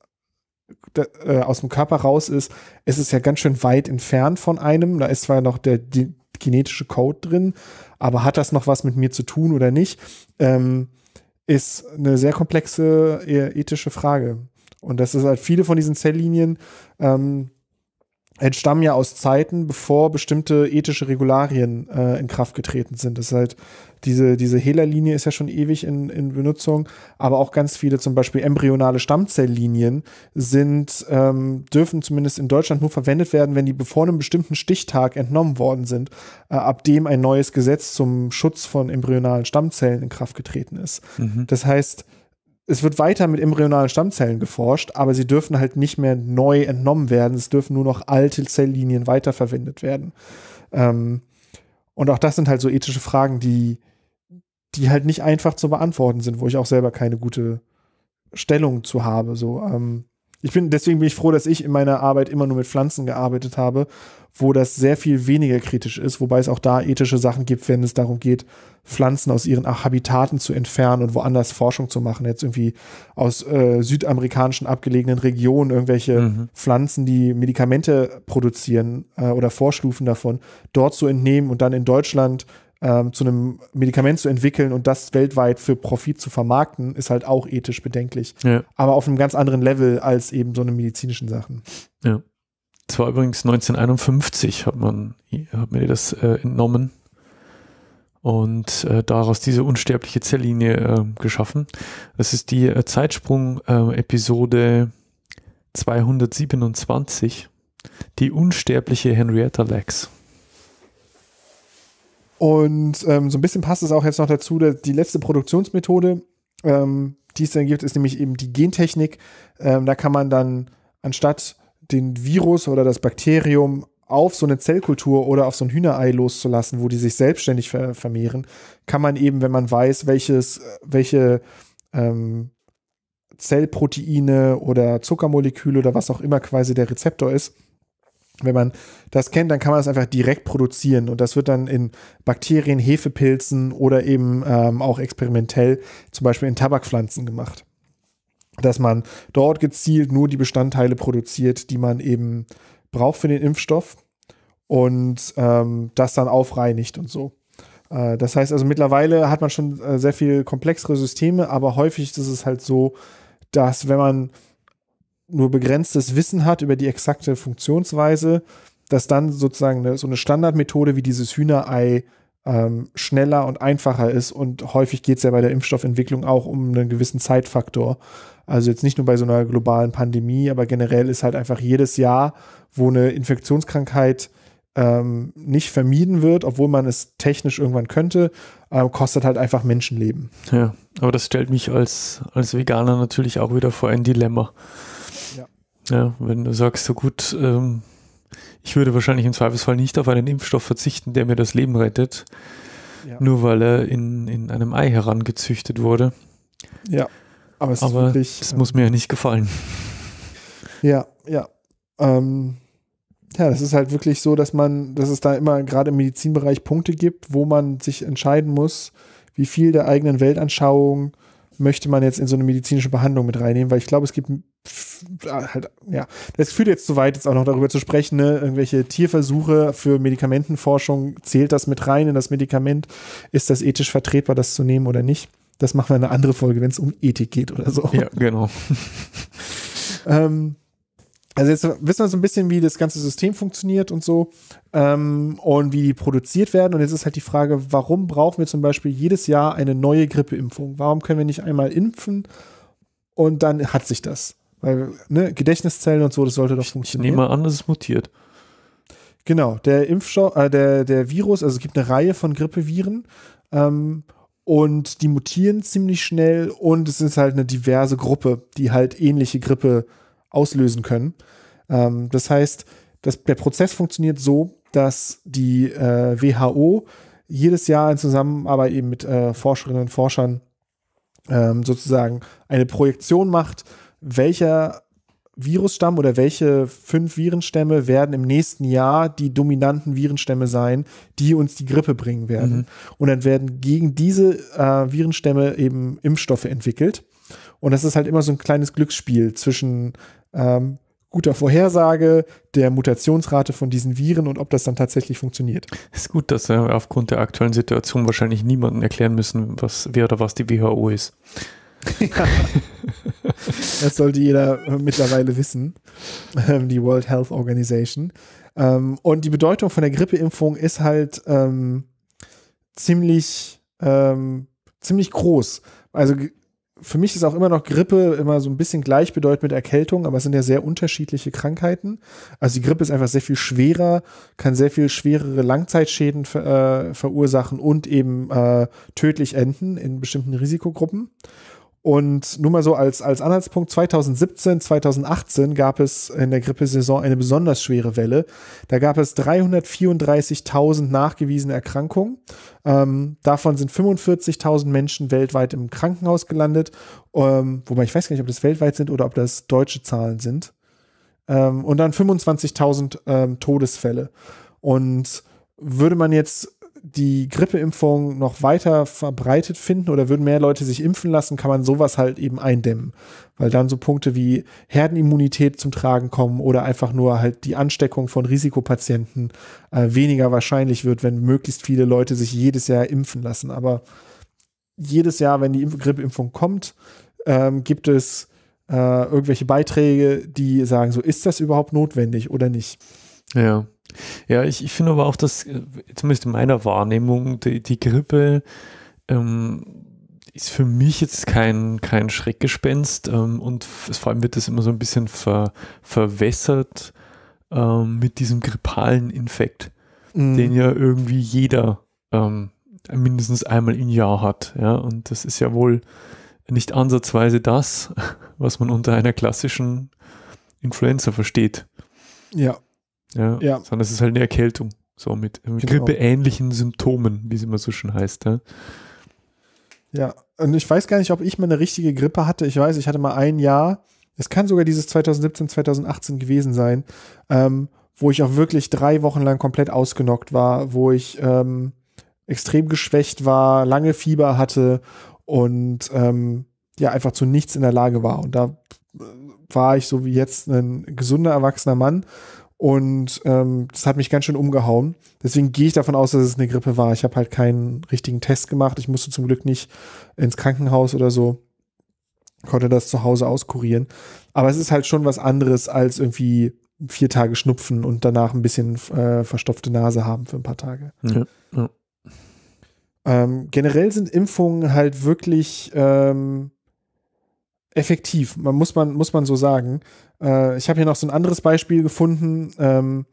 äh, aus dem Körper raus ist, ist es ja ganz schön weit entfernt von einem. Da ist zwar noch der die, genetische Code drin, aber hat das noch was mit mir zu tun oder nicht? Ähm, ist eine sehr komplexe e-, ethische Frage. Und das ist halt viele von diesen Zelllinien. Ähm, entstammen ja aus Zeiten, bevor bestimmte ethische Regularien äh, in Kraft getreten sind. Das ist halt, diese, diese Hehlerlinie ist ja schon ewig in, in Benutzung, aber auch ganz viele zum Beispiel embryonale Stammzelllinien sind, ähm, dürfen zumindest in Deutschland nur verwendet werden, wenn die bevor einem bestimmten Stichtag entnommen worden sind, äh, ab dem ein neues Gesetz zum Schutz von embryonalen Stammzellen in Kraft getreten ist. Mhm. Das heißt, es wird weiter mit embryonalen Stammzellen geforscht, aber sie dürfen halt nicht mehr neu entnommen werden. Es dürfen nur noch alte Zelllinien weiterverwendet werden. Ähm, und auch das sind halt so ethische Fragen, die, die halt nicht einfach zu beantworten sind, wo ich auch selber keine gute Stellung zu habe. So, ähm, ich bin, deswegen bin ich froh, dass ich in meiner Arbeit immer nur mit Pflanzen gearbeitet habe, wo das sehr viel weniger kritisch ist, wobei es auch da ethische Sachen gibt, wenn es darum geht, Pflanzen aus ihren Habitaten zu entfernen und woanders Forschung zu machen. Jetzt irgendwie aus äh, südamerikanischen abgelegenen Regionen irgendwelche mhm. Pflanzen, die Medikamente produzieren äh, oder Vorstufen davon, dort zu entnehmen und dann in Deutschland ähm, zu einem Medikament zu entwickeln und das weltweit für Profit zu vermarkten, ist halt auch ethisch bedenklich. Ja. Aber auf einem ganz anderen Level als eben so eine medizinischen Sachen. Ja. Das war übrigens 1951, hat man, hat mir das äh, entnommen und äh, daraus diese unsterbliche Zelllinie äh, geschaffen. Das ist die äh, Zeitsprung-Episode äh, 227, die unsterbliche Henrietta Lex. Und ähm, so ein bisschen passt es auch jetzt noch dazu, dass die letzte Produktionsmethode, ähm, die es dann gibt, ist nämlich eben die Gentechnik. Ähm, da kann man dann anstatt den Virus oder das Bakterium auf so eine Zellkultur oder auf so ein Hühnerei loszulassen, wo die sich selbstständig ver vermehren, kann man eben, wenn man weiß, welches, welche ähm, Zellproteine oder Zuckermoleküle oder was auch immer quasi der Rezeptor ist, wenn man das kennt, dann kann man das einfach direkt produzieren und das wird dann in Bakterien, Hefepilzen oder eben ähm, auch experimentell zum Beispiel in Tabakpflanzen gemacht dass man dort gezielt nur die Bestandteile produziert, die man eben braucht für den Impfstoff und ähm, das dann aufreinigt und so. Äh, das heißt also, mittlerweile hat man schon äh, sehr viel komplexere Systeme, aber häufig ist es halt so, dass wenn man nur begrenztes Wissen hat über die exakte Funktionsweise, dass dann sozusagen eine, so eine Standardmethode wie dieses Hühnerei äh, ähm, schneller und einfacher ist. Und häufig geht es ja bei der Impfstoffentwicklung auch um einen gewissen Zeitfaktor. Also jetzt nicht nur bei so einer globalen Pandemie, aber generell ist halt einfach jedes Jahr, wo eine Infektionskrankheit ähm, nicht vermieden wird, obwohl man es technisch irgendwann könnte, äh, kostet halt einfach Menschenleben. Ja, aber das stellt mich als, als Veganer natürlich auch wieder vor ein Dilemma. Ja. ja wenn du sagst, so gut, ähm, ich würde wahrscheinlich im Zweifelsfall nicht auf einen Impfstoff verzichten, der mir das Leben rettet, ja. nur weil er in, in einem Ei herangezüchtet wurde. Ja, aber es aber wirklich, das ähm, muss mir ja nicht gefallen. [LAUGHS] Ja, ja. Ähm, ja, das ist halt wirklich so, dass man, dass es da immer gerade im Medizinbereich Punkte gibt, wo man sich entscheiden muss, wie viel der eigenen Weltanschauung äh, möchte man jetzt in so eine medizinische Behandlung mit reinnehmen, weil ich glaube, es gibt äh, halt, ja, das führt jetzt zu weit, jetzt auch noch darüber zu sprechen, ne? irgendwelche Tierversuche für Medikamentenforschung, zählt das mit rein in das Medikament? Ist das ethisch vertretbar, das zu nehmen oder nicht? Das machen wir in eine andere Folge, wenn es um Ethik geht oder so. Ja, genau. [LAUGHS] ähm, also jetzt wissen wir so ein bisschen, wie das ganze System funktioniert und so ähm, und wie die produziert werden. Und jetzt ist halt die Frage, warum brauchen wir zum Beispiel jedes Jahr eine neue Grippeimpfung? Warum können wir nicht einmal impfen und dann hat sich das? Weil ne, Gedächtniszellen und so, das sollte doch ich, funktionieren. Ich nehme mal an, das ist mutiert. Genau, der Impfstoff, äh, der, der Virus, also es gibt eine Reihe von Grippeviren ähm, und die mutieren ziemlich schnell und es ist halt eine diverse Gruppe, die halt ähnliche Grippe äh, auslösen können. Ähm, das heißt, das, der Prozess funktioniert so, dass die äh, WHO jedes Jahr in Zusammenarbeit eben mit äh, Forscherinnen und Forschern ähm, sozusagen eine Projektion macht, welcher Virusstamm oder welche fünf Virenstämme werden im nächsten Jahr die dominanten Virenstämme sein, die uns die Grippe bringen werden. Mhm. Und dann werden gegen diese äh, Virenstämme eben Impfstoffe entwickelt. Und das ist halt immer so ein kleines Glücksspiel zwischen ähm, guter Vorhersage der Mutationsrate von diesen Viren und ob das dann tatsächlich funktioniert. Es ist gut, dass wir aufgrund der aktuellen Situation wahrscheinlich niemandem erklären müssen, was wer oder was die WHO ist. ja. [LAUGHS] Das sollte jeder mittlerweile wissen, ähm, die World Health Organization. Ähm, und die Bedeutung von der Grippeimpfung ist halt ähm, ziemlich, ähm, ziemlich groß. Also für mich ist auch immer noch Grippe immer so ein bisschen gleichbedeutend mit Erkältung, aber es sind ja sehr unterschiedliche Krankheiten. Also die Grippe ist einfach sehr viel schwerer, kann sehr viel schwerere Langzeitschäden ver, äh, verursachen und eben äh, tödlich enden in bestimmten Risikogruppen. Und nur mal so als, als Anhaltspunkt, 2017, 2018 gab es in der Grippesaison eine besonders schwere Welle. Da gab es 334.000 nachgewiesene Erkrankungen. Ähm, davon sind 45.000 Menschen weltweit im Krankenhaus gelandet. Ähm, wobei ich weiß gar nicht, ob das weltweit sind oder ob das deutsche Zahlen sind. Ähm, und dann 25.000 ähm, Todesfälle. Und würde man jetzt die Grippeimpfung noch weiter verbreitet finden oder würden mehr Leute sich impfen lassen, kann man sowas halt eben eindämmen. Weil dann so Punkte wie Herdenimmunität zum Tragen kommen oder einfach nur halt die Ansteckung von Risikopatienten äh, weniger wahrscheinlich wird, wenn möglichst viele Leute sich jedes Jahr impfen lassen. Aber jedes Jahr, wenn die Impf Grippeimpfung kommt, ähm, gibt es äh, irgendwelche Beiträge, die sagen, so ist das überhaupt notwendig oder nicht. Ja. Ja, ich, ich finde aber auch, dass, äh, zumindest in meiner Wahrnehmung, die, die Grippe ähm, ist für mich jetzt kein, kein Schreckgespenst ähm, und vor allem wird das immer so ein bisschen ver, verwässert ähm, mit diesem grippalen Infekt, mhm. den ja irgendwie jeder ähm, mindestens einmal im Jahr hat. Ja? Und das ist ja wohl nicht ansatzweise das, [LAUGHS] was man unter einer klassischen Influenza versteht. Ja, ja, ja. Sondern es ist halt eine Erkältung. So mit, genau. grippeähnlichen Symptomen, wie es immer so schön heißt. Ja? ja, und ich weiß gar nicht, ob ich mal eine richtige Grippe hatte. Ich weiß, ich hatte mal ein Jahr. Es kann sogar dieses 2017, 2018 gewesen sein, ähm, wo ich auch wirklich drei Wochen lang komplett ausgenockt war, wo ich ähm, extrem geschwächt war, lange Fieber hatte und ähm, ja einfach zu nichts in der Lage war. Und da äh, war ich so wie jetzt ein gesunder erwachsener Mann, und ähm, das hat mich ganz schön umgehauen. Deswegen gehe ich davon aus, dass es eine Grippe war. Ich habe halt keinen richtigen Test gemacht. Ich musste zum Glück nicht ins Krankenhaus oder so. Konnte das zu Hause auskurieren. Aber es ist halt schon was anderes als irgendwie vier Tage schnupfen und danach ein bisschen äh, verstopfte Nase haben für ein paar Tage. Ja, ja. Ähm, generell sind Impfungen halt wirklich ähm, effektiv, man muss man, muss man so sagen. Äh, ich habe hier noch so ein anderes Beispiel gefunden. Ähm,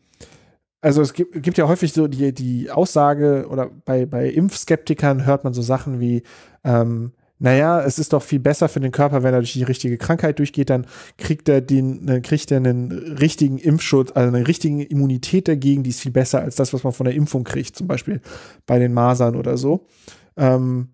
also es gibt, gibt, ja häufig so die, die Aussage oder bei, bei Impfskeptikern hört man so Sachen wie, ähm, naja, es ist doch viel besser für den Körper, wenn er durch die richtige Krankheit durchgeht, dann kriegt er den, dann kriegt er einen richtigen Impfschutz, also eine richtige Immunität dagegen, die ist viel besser als das, was man von der Impfung kriegt, zum Beispiel bei den Masern oder so. Ähm,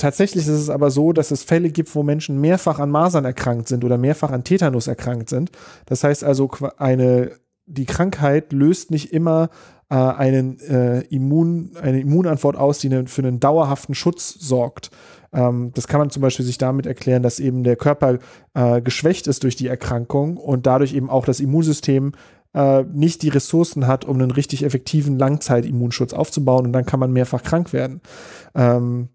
tatsächlich ist es aber so, dass es Fälle gibt, wo Menschen mehrfach an Masern erkrankt sind oder mehrfach an Tetanus erkrankt sind. Das heißt also, eine, die Krankheit löst nicht immer äh, einen, äh, Immun, eine Immunantwort aus, die ne, für einen dauerhaften Schutz sorgt. Ähm, das kann man zum Beispiel sich damit erklären, dass eben der Körper äh, geschwächt ist durch die Erkrankung und dadurch eben auch das Immunsystem äh, nicht die Ressourcen hat, um einen richtig effektiven Langzeitimmunschutz aufzubauen und dann kann man mehrfach krank werden. Ähm,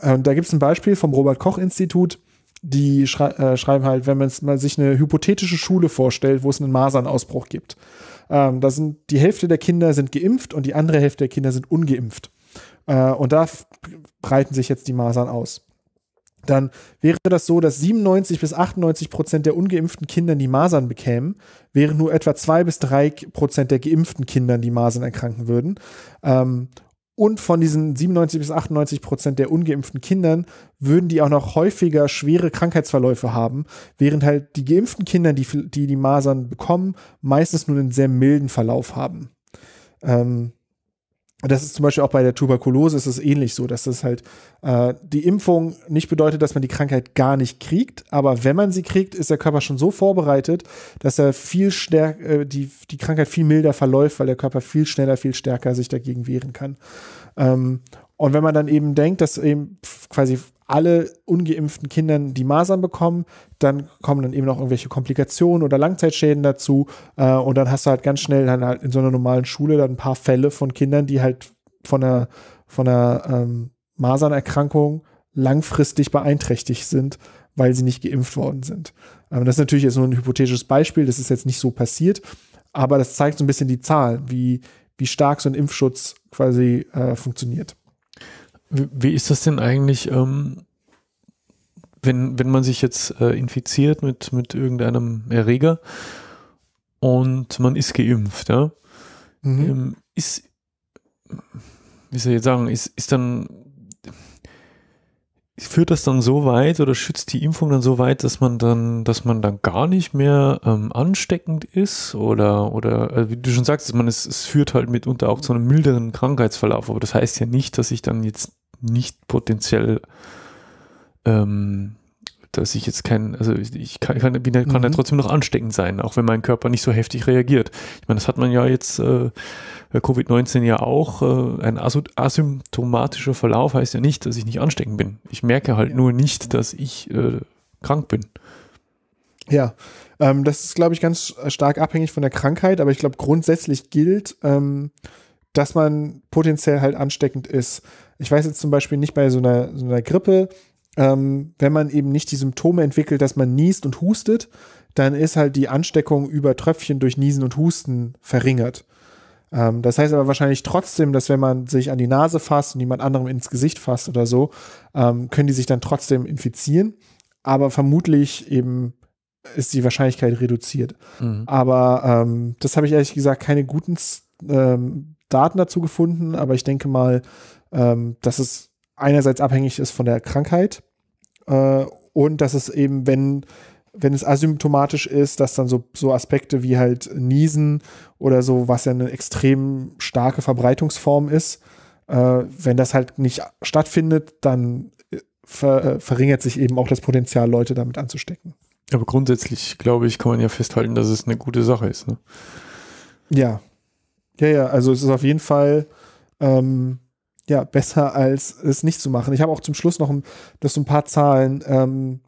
und ähm, da gibt es ein Beispiel vom Robert-Koch-Institut, die schrei äh, schreiben halt, wenn man sich eine hypothetische Schule vorstellt, wo es einen Masernausbruch gibt. Ähm, da sind die Hälfte der Kinder sind geimpft und die andere Hälfte der Kinder sind ungeimpft. Äh, und da breiten sich jetzt die Masern aus. Dann wäre das so, dass 97 bis 98 Prozent der ungeimpften Kinder die Masern bekämen, während nur etwa 2 bis 3 Prozent der geimpften Kinder die Masern erkranken würden. Ähm, und von diesen 97 bis 98 Prozent der ungeimpften Kindern würden die auch noch häufiger schwere Krankheitsverläufe haben, während halt die geimpften Kinder, die die, die Masern bekommen, meistens nur einen sehr milden Verlauf haben. Ähm, das ist zum Beispiel auch bei der Tuberkulose ist es ähnlich so, dass das halt äh, die Impfung nicht bedeutet, dass man die Krankheit gar nicht kriegt, aber wenn man sie kriegt, ist der Körper schon so vorbereitet, dass er viel stärker äh, die, die Krankheit viel milder verläuft, weil der Körper viel schneller, viel stärker sich dagegen wehren kann. Ähm, und wenn man dann eben denkt, dass eben quasi alle ungeimpften Kindern die Masern bekommen, dann kommen dann eben noch irgendwelche Komplikationen oder Langzeitschäden dazu äh, und dann hast du halt ganz schnell dann halt in so einer normalen Schule dann ein paar Fälle von Kindern, die halt von einer, von einer ähm, Masernerkrankung langfristig beeinträchtigt sind, weil sie nicht geimpft worden sind. Ähm, das ist natürlich jetzt nur ein hypothetisches Beispiel, das ist jetzt nicht so passiert, aber das zeigt so ein bisschen die Zahlen, wie, wie stark so ein Impfschutz quasi äh, funktioniert. Wie ist das denn eigentlich, ähm, wenn, wenn man sich jetzt äh, infiziert mit, mit irgendeinem Erreger und man ist geimpft? Ja? Mhm. Ähm, ist, wie soll ich jetzt sagen, ist, ist dann, führt das dann so weit oder schützt die Impfung dann so weit, dass man dann, dass man dann gar nicht mehr ähm, ansteckend ist oder, oder also wie du schon sagst, man es, es führt halt mitunter auch zu einem milderen Krankheitsverlauf, aber das heißt ja nicht, dass ich dann jetzt nicht potenziell, ähm, dass ich jetzt kein, also ich kann, kann, kann mhm. ja trotzdem noch ansteckend sein, auch wenn mein Körper nicht so heftig reagiert. Ich meine, das hat man ja jetzt äh, bei Covid-19 ja auch. Äh, ein asymptomatischer Verlauf heißt ja nicht, dass ich nicht ansteckend bin. Ich merke halt ja. nur nicht, dass ich äh, krank bin. Ja, ähm, das ist, glaube ich, ganz stark abhängig von der Krankheit, aber ich glaube, grundsätzlich gilt, ähm, dass man potenziell halt ansteckend ist. Ich weiß jetzt zum Beispiel nicht bei so einer, so einer Grippe, ähm, wenn man eben nicht die Symptome entwickelt, dass man niest und hustet, dann ist halt die Ansteckung über Tröpfchen durch Niesen und Husten verringert. Ähm, das heißt aber wahrscheinlich trotzdem, dass wenn man sich an die Nase fasst und jemand anderem ins Gesicht fasst oder so, ähm, können die sich dann trotzdem infizieren. Aber vermutlich eben ist die Wahrscheinlichkeit reduziert. Mhm. Aber ähm, das habe ich ehrlich gesagt keine guten ähm, Daten dazu gefunden, aber ich denke mal, ähm, dass es einerseits abhängig ist von der Krankheit äh, und dass es eben, wenn, wenn es asymptomatisch ist, dass dann so, so Aspekte wie halt Niesen oder so, was ja eine extrem starke Verbreitungsform ist, äh, wenn das halt nicht stattfindet, dann äh, ver äh, verringert sich eben auch das Potenzial, Leute damit anzustecken. Aber grundsätzlich, glaube ich, kann man ja festhalten, dass es eine gute Sache ist. Ne? Ja, ja, ja, also es ist auf jeden Fall ähm, ja, besser, als es nicht zu machen. Ich habe auch zum Schluss noch ein, das so ein paar Zahlen, ähm,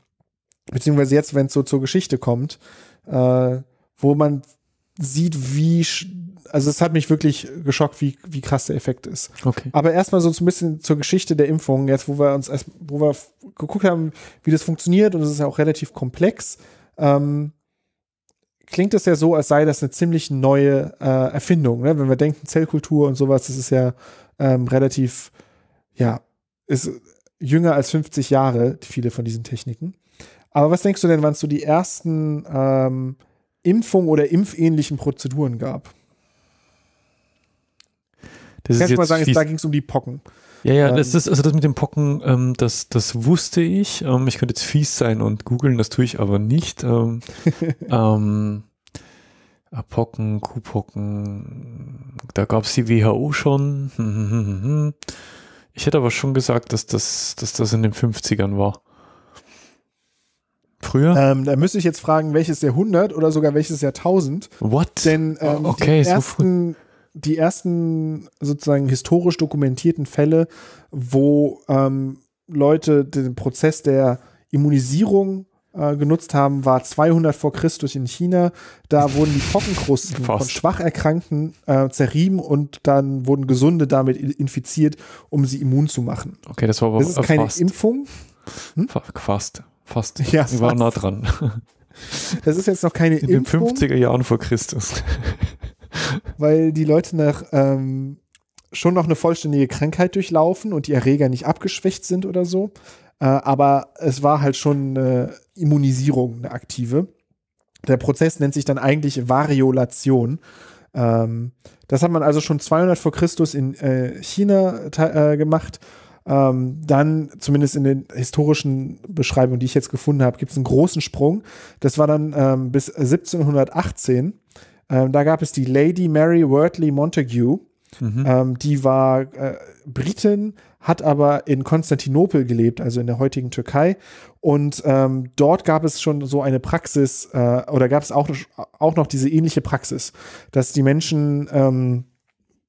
beziehungsweise jetzt, wenn es so zur Geschichte kommt, äh, wo man sieht, wie also es hat mich wirklich geschockt, wie, wie krass der Effekt ist. Okay. Aber erstmal so ein bisschen zur Geschichte der Impfung, jetzt wo wir uns erst, wo wir geguckt haben, wie das funktioniert und es ist ja auch relativ komplex. Ähm, klingt es ja so, als sei das eine ziemlich neue äh, Erfindung. Ne? Wenn wir denken, Zellkultur und sowas, das ist ja ähm, relativ, ja, ist jünger als 50 Jahre, viele von diesen Techniken. Aber was denkst du denn, wann es so die ersten ähm, Impfungen oder impfähnlichen Prozeduren gab? Das Kannst ist mal sagen, da ging es um die Pocken. Ja, ja, ähm, das ist, also das mit dem Pocken, ähm, das, das wusste ich. Ähm, ich könnte jetzt fies sein und googeln, das tue ich aber nicht. Ähm, [LAUGHS] ähm, äh, Pocken, Kuhpocken, da gab es die WHO schon. [LAUGHS] Ich hätte aber schon gesagt, dass das, dass das in den 50ern war. Früher? Ähm, da müsste ich jetzt fragen, welches Jahrhundert oder sogar welches Jahrtausend. What? Denn ähm, okay, die so ersten die ersten sozusagen historisch dokumentierten Fälle, wo ähm, Leute den Prozess der Immunisierung äh, genutzt haben, war 200 vor Christus in China. Da [LAUGHS] wurden die Pockenkrusten von Schwacherkrankten äh, zerrieben und dann wurden Gesunde damit infiziert, um sie immun zu machen. Okay, das war aber Das ist keine fast. Impfung. Hm? Fast. Fast. [LAUGHS] Ja, fast. War nah dran. Das ist jetzt noch keine In Impfung. In den 50er Jahren vor Christus. [LAUGHS] weil die Leute nach ähm, schon noch eine vollständige Krankheit durchlaufen und die Erreger nicht abgeschwächt sind oder so. Äh, aber es war halt schon eine Immunisierung, eine aktive. Der Prozess nennt sich dann eigentlich Variolation. Ähm, das hat man also schon 200 vor Christus in äh, China äh, gemacht. Ähm, dann, zumindest in den historischen Beschreibungen, die ich jetzt gefunden habe, gibt es einen großen Sprung. Das war dann ähm, bis 1718. Ähm, da gab es die Lady Mary Wortley Montague. Mhm. Ähm, die war äh, Britin, hat aber in Konstantinopel gelebt, also in der heutigen Türkei. Und ähm, dort gab es schon so eine Praxis, äh, oder gab es auch, auch noch diese ähnliche Praxis, dass die Menschen ähm,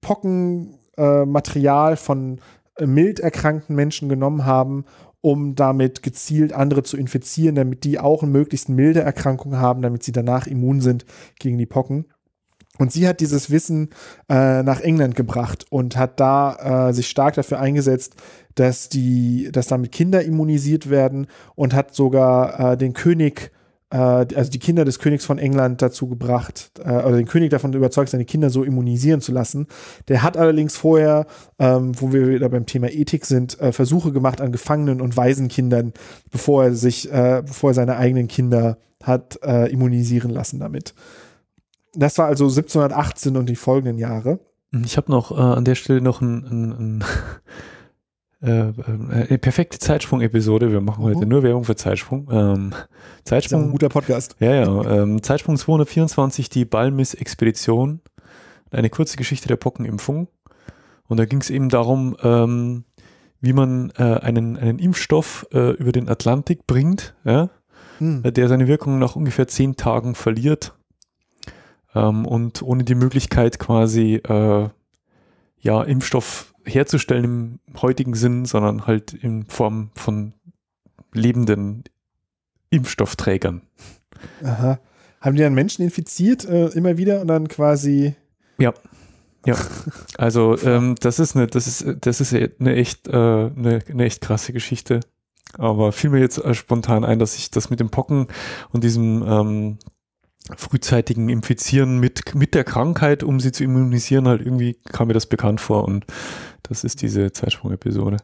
Pockenmaterial äh, von mild erkrankten Menschen genommen haben um damit gezielt andere zu infizieren, damit die auch eine möglichst milde Erkrankung haben, damit sie danach immun sind gegen die Pocken. Und sie hat dieses Wissen äh, nach England gebracht und hat da äh, sich stark dafür eingesetzt, dass die, dass damit Kinder immunisiert werden und hat sogar äh, den König äh, also die Kinder des Königs von England dazu gebracht, äh, oder den König davon überzeugt, seine Kinder so immunisieren zu lassen. Der hat allerdings vorher, ähm, wo wir wieder beim Thema Ethik sind, äh, Versuche gemacht an Gefangenen und Waisenkindern, bevor er sich, äh, bevor er seine eigenen Kinder hat äh, immunisieren lassen damit. Das war also 1718 und die folgenden Jahre. Ich habe noch äh, an der Stelle noch ein, ein, ein [LAUGHS] Äh, äh, äh, perfekte Zeitsprung-Episode. Wir machen heute mhm. nur Werbung für Zeitsprung. Ähm, Zeitsprung. ein guter Podcast. Ja, ja. Ähm, Zeitsprung 224, die Balmis-Expedition. Eine kurze Geschichte der Pockenimpfung. Und da ging es eben darum, ähm, wie man äh, einen, einen Impfstoff äh, über den Atlantik bringt, ja? mhm. der seine Wirkung nach ungefähr zehn Tagen verliert. Ähm, und ohne die Möglichkeit quasi ja, Impfstoff herzustellen im heutigen Sinn, sondern halt in Form von lebenden Impfstoffträgern. Aha. Haben die dann Menschen infiziert äh, immer wieder und dann quasi. Ja. Ja, also ähm, das ist eine, das ist, das ist eine echt, äh, eine, eine echt krasse Geschichte. Aber fiel mir jetzt äh, spontan ein, dass ich das mit dem Pocken und diesem ähm, frühzeitigen Infizieren mit, mit der Krankheit, um sie zu immunisieren, halt irgendwie kam mir das bekannt vor und das ist diese Zeitsprung-Episode.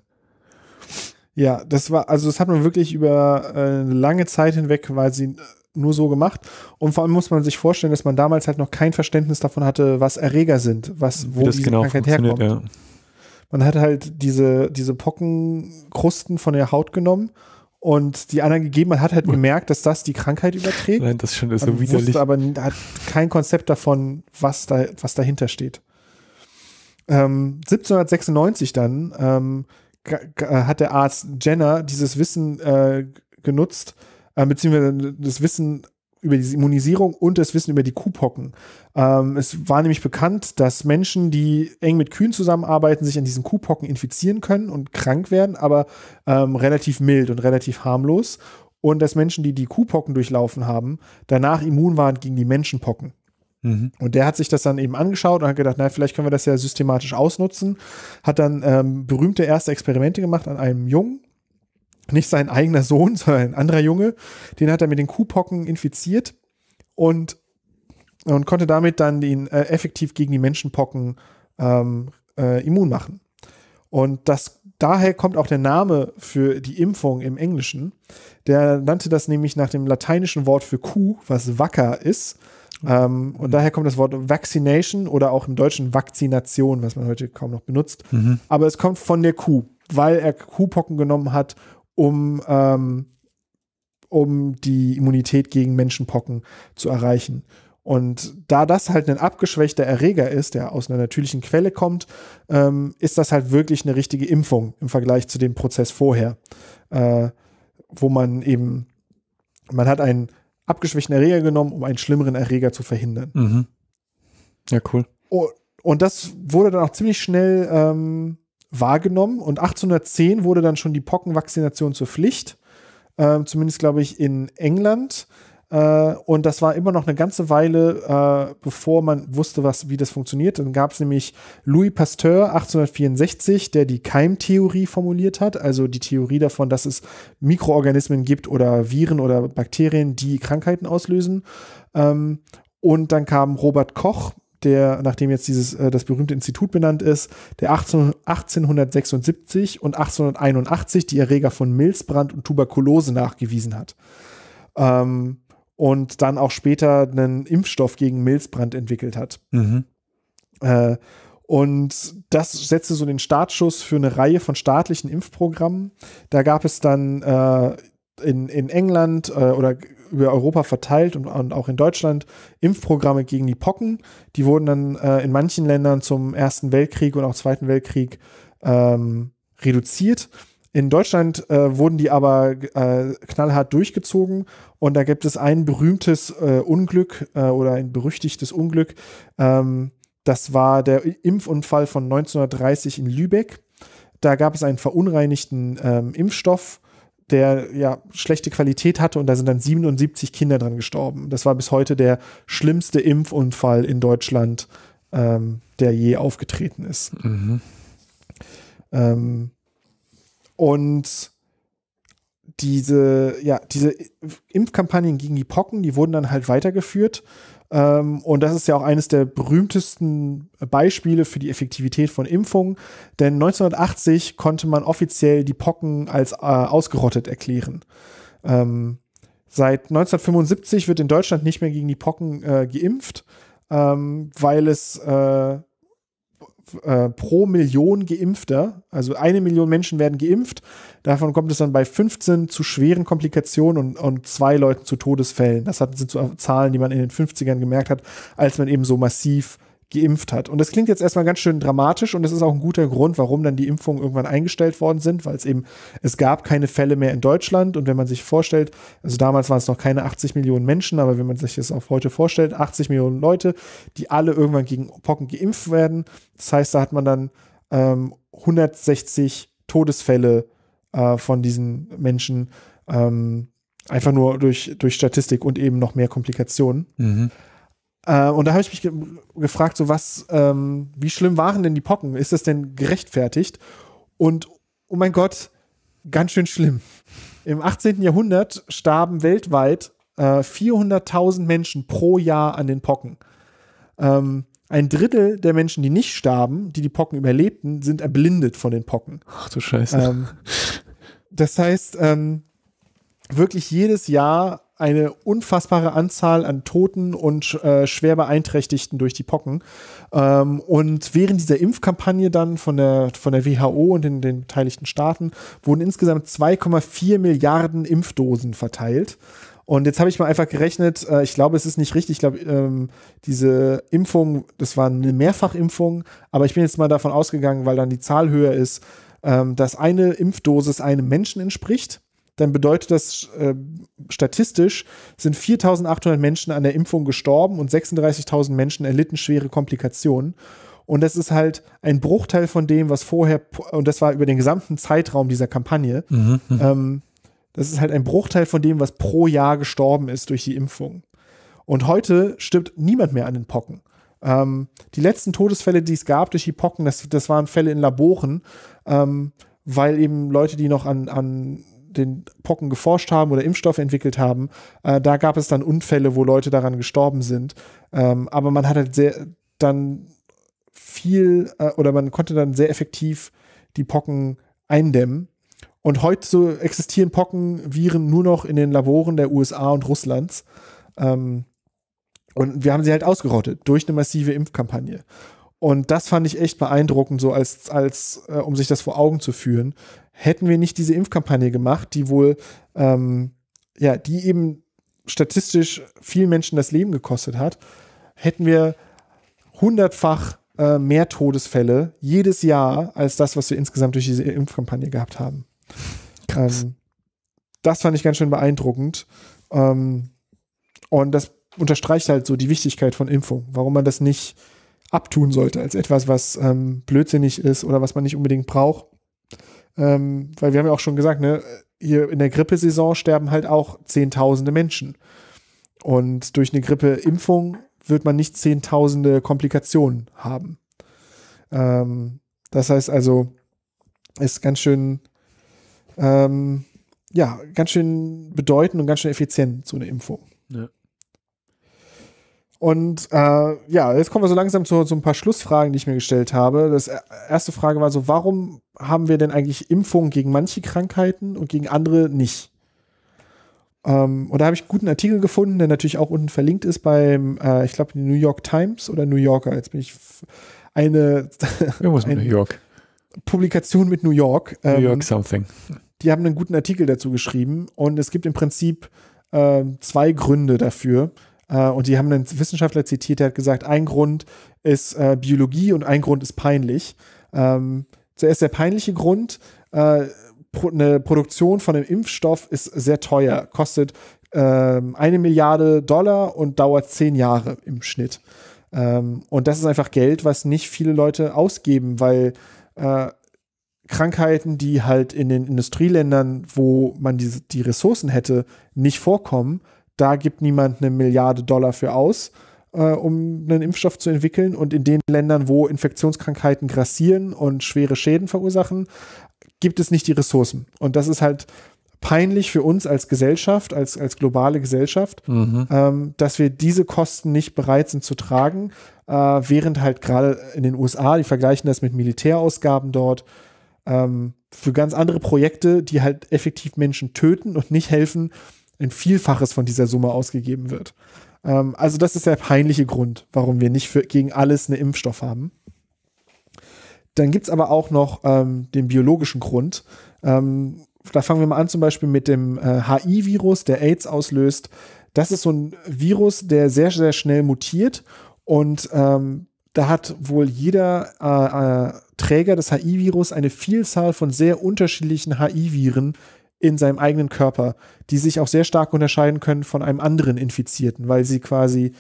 Ja, das war, also das hat man wirklich über eine äh, lange Zeit hinweg quasi äh, nur so gemacht. Und vor allem muss man sich vorstellen, dass man damals halt noch kein Verständnis davon hatte, was Erreger sind, was, wo diese genau Krankheit herkommt. Ja. Man hat halt diese, diese Pockenkrusten von der Haut genommen und die anderen gegeben. Man hat halt [LAUGHS] gemerkt, dass das die Krankheit überträgt. Nein, das schon ist so widerlich. Wusste aber hat kein Konzept davon, was da was dahinter steht. Ähm, 1796 dann ähm, äh, hat der Arzt Jenner dieses Wissen äh, genutzt, äh, beziehungsweise das Wissen über diese Immunisierung und das Wissen über die Kuhpocken. Ähm, es war nämlich bekannt, dass Menschen, die eng mit Kühen zusammenarbeiten, sich an diesen Kuhpocken infizieren können und krank werden, aber ähm, relativ mild und relativ harmlos. Und dass Menschen, die die Kuhpocken durchlaufen haben, danach immun waren gegen die Menschenpocken. Mhm. Und der hat sich das dann eben angeschaut und hat gedacht, na, vielleicht können wir das ja systematisch ausnutzen. Hat dann ähm, berühmte erste Experimente gemacht an einem Jungen, nicht sein eigener Sohn, [LAUGHS] sondern ein anderer Junge. Den hat er mit den Kuhpocken infiziert und, und konnte damit dann ihn äh, effektiv gegen die Menschenpocken ähm, äh, immun machen. Und das, daher kommt auch der Name für die Impfung im Englischen. Der nannte das nämlich nach dem lateinischen Wort für Kuh, was wacker ist. Ähm, und daher kommt das Wort Vaccination oder auch im Deutschen Vakzination, was man heute kaum noch benutzt. Mhm. Aber es kommt von der Kuh, weil er Kuhpocken genommen hat um, ähm, um die Immunität gegen Menschenpocken zu erreichen. Und da das halt ein abgeschwächter Erreger ist, der aus einer natürlichen Quelle kommt, ähm, ist das halt wirklich eine richtige Impfung im Vergleich zu dem Prozess vorher, äh, wo man eben, man hat einen abgeschwächten Erreger genommen, um einen schlimmeren Erreger zu verhindern. Mhm. Ja, cool. Und, und, das wurde dann auch ziemlich schnell ähm, wahrgenommen. Und 1810 wurde dann schon die Pockenvaccination zur Pflicht, äh, zumindest glaube ich in England. Äh, und das war immer noch eine ganze Weile, äh, bevor man wusste, was, wie das funktioniert. Dann gab es nämlich Louis Pasteur 1864, der die Keimtheorie formuliert hat, also die Theorie davon, dass es Mikroorganismen gibt oder Viren oder Bakterien, die Krankheiten auslösen. Ähm, und dann kam Robert Koch der, nachdem jetzt dieses, äh, das berühmte Institut benannt ist, der 18, 1876 und 1881 die Erreger von Milzbrand und Tuberkulose nachgewiesen hat. Ähm, und dann auch später einen Impfstoff gegen Milzbrand entwickelt hat. Mhm. Äh, und das setzte so den Startschuss für eine Reihe von staatlichen Impfprogrammen. Da gab es dann äh, in, in England äh, oder über Europa verteilt und, und, auch in Deutschland Impfprogramme gegen die Pocken. Die wurden dann äh, in manchen Ländern zum Ersten Weltkrieg und auch Zweiten Weltkrieg ähm, reduziert. In Deutschland äh, wurden die aber äh, knallhart durchgezogen und da gibt es ein berühmtes äh, Unglück äh, oder ein berüchtigtes Unglück. Ähm, das war der Impfunfall von 1930 in Lübeck. Da gab es einen verunreinigten ähm, Impfstoff der ja schlechte Qualität hatte und da sind dann 77 Kinder dran gestorben. Das war bis heute der schlimmste Impfunfall in Deutschland, ähm, der je aufgetreten ist. Mhm. Ähm, und diese, ja, diese Impfkampagnen gegen die Pocken, die wurden dann halt weitergeführt ähm, und das ist ja auch eines der berühmtesten Beispiele für die Effektivität von Impfungen, denn 1980 konnte man offiziell die Pocken als äh, ausgerottet erklären. Ähm, seit 1975 wird in Deutschland nicht mehr gegen die Pocken äh, geimpft, ähm, weil es äh, äh, pro Million Geimpfter, also eine Million Menschen werden geimpft, davon kommt es dann bei 15 zu schweren Komplikationen und, und zwei Leuten zu Todesfällen. Das sind so Zahlen, die man in den 50ern gemerkt hat, als man eben so massiv geimpft hat. Und das klingt jetzt erstmal ganz schön dramatisch und das ist auch ein guter Grund, warum dann die Impfungen irgendwann eingestellt worden sind, weil es eben, es gab keine Fälle mehr in Deutschland und wenn man sich vorstellt, also damals waren es noch keine 80 Millionen Menschen, aber wenn man sich das auf heute vorstellt, 80 Millionen Leute, die alle irgendwann gegen Pocken geimpft werden, das heißt, da hat man dann ähm, 160 Todesfälle äh, von diesen Menschen ähm, einfach nur durch, durch Statistik und eben noch mehr Komplikationen. Mhm. Äh, und da habe ich mich ge gefragt, so was, ähm, wie schlimm waren denn die Pocken? Ist das denn gerechtfertigt? Und oh mein Gott, ganz schön schlimm. Im 18. Jahrhundert starben weltweit äh, 400.000 Menschen pro Jahr an den Pocken. Ähm, ein Drittel der Menschen, die nicht starben, die die Pocken überlebten, sind erblindet von den Pocken. Ach du Scheiße. Ähm, das heißt, ähm, wirklich jedes Jahr eine unfassbare Anzahl an Toten und äh, schwer Beeinträchtigten durch die Pocken. Ähm, und während dieser Impfkampagne dann von der, von der WHO und den, den beteiligten Staaten wurden insgesamt 2,4 Milliarden Impfdosen verteilt. Und jetzt habe ich mal einfach gerechnet, äh, ich glaube, es ist nicht richtig, ich glaube, ähm, diese Impfung, das war eine Mehrfachimpfung, aber ich bin jetzt mal davon ausgegangen, weil dann die Zahl höher ist, ähm, dass eine Impfdosis einem Menschen entspricht dann bedeutet das äh, statistisch sind 4.800 Menschen an der Impfung gestorben und 36.000 Menschen erlitten schwere Komplikationen. Und das ist halt ein Bruchteil von dem, was vorher, und das war über den gesamten Zeitraum dieser Kampagne, mhm, mhm. ähm, das ist halt ein Bruchteil von dem, was pro Jahr gestorben ist durch die Impfung. Und heute stirbt niemand mehr an den Pocken. Ähm, die letzten Todesfälle, die es gab durch die Pocken, das, das waren Fälle in Laboren, ähm, weil eben Leute, die noch an, an den Pocken geforscht haben oder Impfstoff entwickelt haben, äh, da gab es dann Unfälle, wo Leute daran gestorben sind. Ähm, aber man hat halt sehr dann viel äh, oder man konnte dann sehr effektiv die Pocken eindämmen. Und heute so existieren Pockenviren nur noch in den Laboren der USA und Russlands. Ähm, und wir haben sie halt ausgerottet durch eine massive Impfkampagne. Und das fand ich echt beeindruckend, so als, als äh, um sich das vor Augen zu führen, hätten wir nicht diese Impfkampagne gemacht, die wohl, ähm, ja, die eben statistisch vielen Menschen das Leben gekostet hat, hätten wir hundertfach äh, mehr Todesfälle jedes Jahr als das, was wir insgesamt durch diese Impfkampagne gehabt haben. Ähm, das fand ich ganz schön beeindruckend. Ähm, und das unterstreicht halt so die Wichtigkeit von Impfung, warum man das nicht abtun sollte als etwas, was ähm, blödsinnig ist oder was man nicht unbedingt braucht, ähm, weil wir haben ja auch schon gesagt, ne, hier in der Grippesaison sterben halt auch Zehntausende Menschen. Und durch eine Grippeimpfung wird man nicht Zehntausende Komplikationen haben. Ähm, das heißt also, ist ganz schön, ähm, ja, ganz schön bedeutend und ganz schön effizient, so eine Impfung. Ja. Und äh, ja, jetzt kommen wir so langsam zu, zu ein paar Schlussfragen, die ich mir gestellt habe. Das äh, erste Frage war so, warum haben wir denn eigentlich Impfungen gegen manche Krankheiten und gegen andere nicht? Ähm, und da habe ich einen guten Artikel gefunden, der natürlich auch unten verlinkt ist beim, äh, ich glaube, New York Times oder New Yorker. Jetzt bin ich eine, [LAUGHS] Irgendwas eine mit New York. Publikation mit New York. Ähm, New York ähm, Something. Die haben einen guten Artikel dazu geschrieben und es gibt im Prinzip äh, zwei Gründe dafür äh, und die haben einen Wissenschaftler zitiert, der hat gesagt, ein Grund ist äh, Biologie und ein Grund ist peinlich. Ähm, zuerst der peinliche Grund, äh, eine Produktion von einem Impfstoff ist sehr teuer, kostet ähm, eine Milliarde Dollar und dauert zehn Jahre im Schnitt. Ähm, und das ist einfach Geld, was nicht viele Leute ausgeben, weil äh, Krankheiten, die halt in den Industrieländern, wo man die, die Ressourcen hätte, nicht vorkommen, da gibt niemand eine Milliarde Dollar für aus, äh, um einen Impfstoff zu entwickeln. Und in den Ländern, wo Infektionskrankheiten grassieren und schwere Schäden verursachen, gibt es nicht die Ressourcen. Und das ist halt peinlich für uns als Gesellschaft, als, als globale Gesellschaft, mhm. ähm, dass wir diese Kosten nicht bereit sind zu tragen, äh, während halt gerade in den USA, die vergleichen das mit Militärausgaben dort, ähm, für ganz andere Projekte, die halt effektiv Menschen töten und nicht helfen, ein Vielfaches von dieser Summe ausgegeben wird. Ähm, also das ist der peinliche Grund, warum wir nicht für, gegen alles einen Impfstoff haben. Dann gibt es aber auch noch ähm, den biologischen Grund. Ähm, da fangen wir mal an zum Beispiel mit dem äh, HI-Virus, der AIDS auslöst. Das ist so ein Virus, der sehr, sehr schnell mutiert und ähm, da hat wohl jeder äh, äh, Träger des HI-Virus eine Vielzahl von sehr unterschiedlichen HI-Viren in seinem eigenen Körper, die sich auch sehr stark unterscheiden können von einem anderen Infizierten, weil sie quasi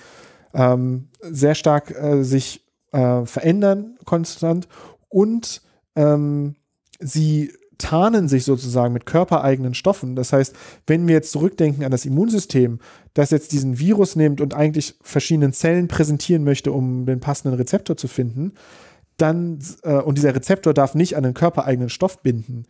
ähm, sehr stark äh, sich äh, verändern konstant und ähm, sie tarnen sich sozusagen mit körpereigenen Stoffen. Das heißt, wenn wir jetzt zurückdenken an das Immunsystem, das jetzt diesen Virus nimmt und eigentlich verschiedenen Zellen präsentieren möchte, um den passenden Rezeptor zu finden, dann, äh, und dieser Rezeptor darf nicht an den körpereigenen Stoff binden,